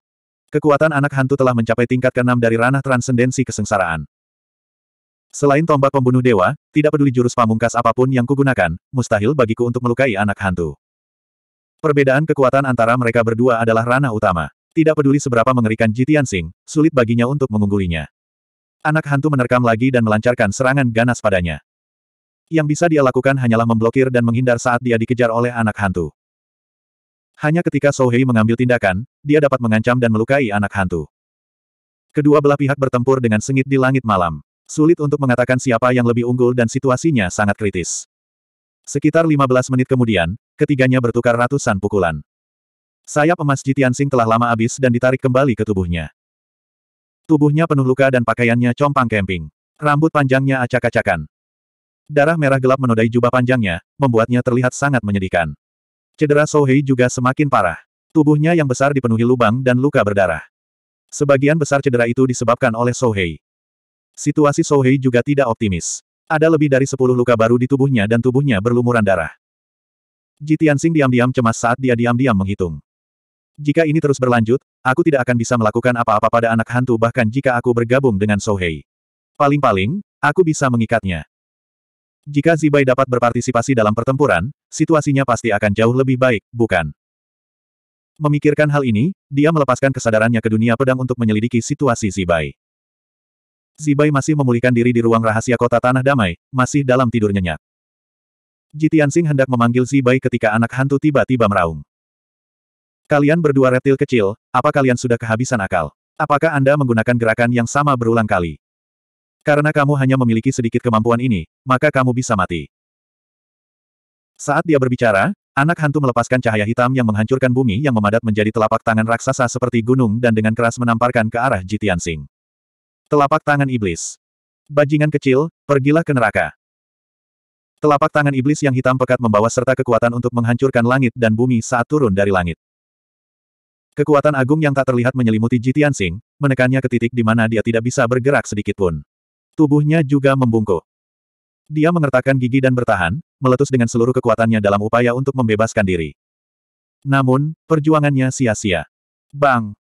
[SPEAKER 1] Kekuatan anak hantu telah mencapai tingkat keenam dari ranah transendensi kesengsaraan. Selain tombak pembunuh dewa, tidak peduli jurus pamungkas apapun yang kugunakan, mustahil bagiku untuk melukai anak hantu. Perbedaan kekuatan antara mereka berdua adalah ranah utama. Tidak peduli seberapa mengerikan Jitian Sing, sulit baginya untuk mengunggulinya. Anak hantu menerkam lagi dan melancarkan serangan ganas padanya. Yang bisa dia lakukan hanyalah memblokir dan menghindar saat dia dikejar oleh anak hantu. Hanya ketika Sohei mengambil tindakan, dia dapat mengancam dan melukai anak hantu. Kedua belah pihak bertempur dengan sengit di langit malam. Sulit untuk mengatakan siapa yang lebih unggul dan situasinya sangat kritis. Sekitar 15 menit kemudian, ketiganya bertukar ratusan pukulan. Sayap emas Jitiansing telah lama habis dan ditarik kembali ke tubuhnya. Tubuhnya penuh luka dan pakaiannya compang kemping. Rambut panjangnya acak-acakan. Darah merah gelap menodai jubah panjangnya, membuatnya terlihat sangat menyedihkan. Cedera Sohei juga semakin parah. Tubuhnya yang besar dipenuhi lubang dan luka berdarah. Sebagian besar cedera itu disebabkan oleh Sohei. Situasi Sohei juga tidak optimis. Ada lebih dari sepuluh luka baru di tubuhnya dan tubuhnya berlumuran darah. Jitiansing diam-diam cemas saat dia diam-diam menghitung. Jika ini terus berlanjut, aku tidak akan bisa melakukan apa-apa pada anak hantu bahkan jika aku bergabung dengan Sohei. Paling-paling, aku bisa mengikatnya. Jika Zibai dapat berpartisipasi dalam pertempuran, situasinya pasti akan jauh lebih baik, bukan? Memikirkan hal ini, dia melepaskan kesadarannya ke dunia pedang untuk menyelidiki situasi Zibai. Zibai masih memulihkan diri di ruang rahasia kota Tanah Damai, masih dalam tidur nyenyak. Jitiansing hendak memanggil Zibai ketika anak hantu tiba-tiba meraung. Kalian berdua reptil kecil, apa kalian sudah kehabisan akal? Apakah Anda menggunakan gerakan yang sama berulang kali? Karena kamu hanya memiliki sedikit kemampuan ini, maka kamu bisa mati. Saat dia berbicara, anak hantu melepaskan cahaya hitam yang menghancurkan bumi yang memadat menjadi telapak tangan raksasa seperti gunung dan dengan keras menamparkan ke arah Jitian Sing. Telapak tangan iblis. Bajingan kecil, pergilah ke neraka. Telapak tangan iblis yang hitam pekat membawa serta kekuatan untuk menghancurkan langit dan bumi saat turun dari langit. Kekuatan agung yang tak terlihat menyelimuti Jitian Sing, menekannya ke titik di mana dia tidak bisa bergerak sedikit pun. Tubuhnya juga membungkuk. Dia mengertakkan gigi dan bertahan, meletus dengan seluruh kekuatannya dalam upaya untuk membebaskan diri. Namun, perjuangannya sia-sia. Bang!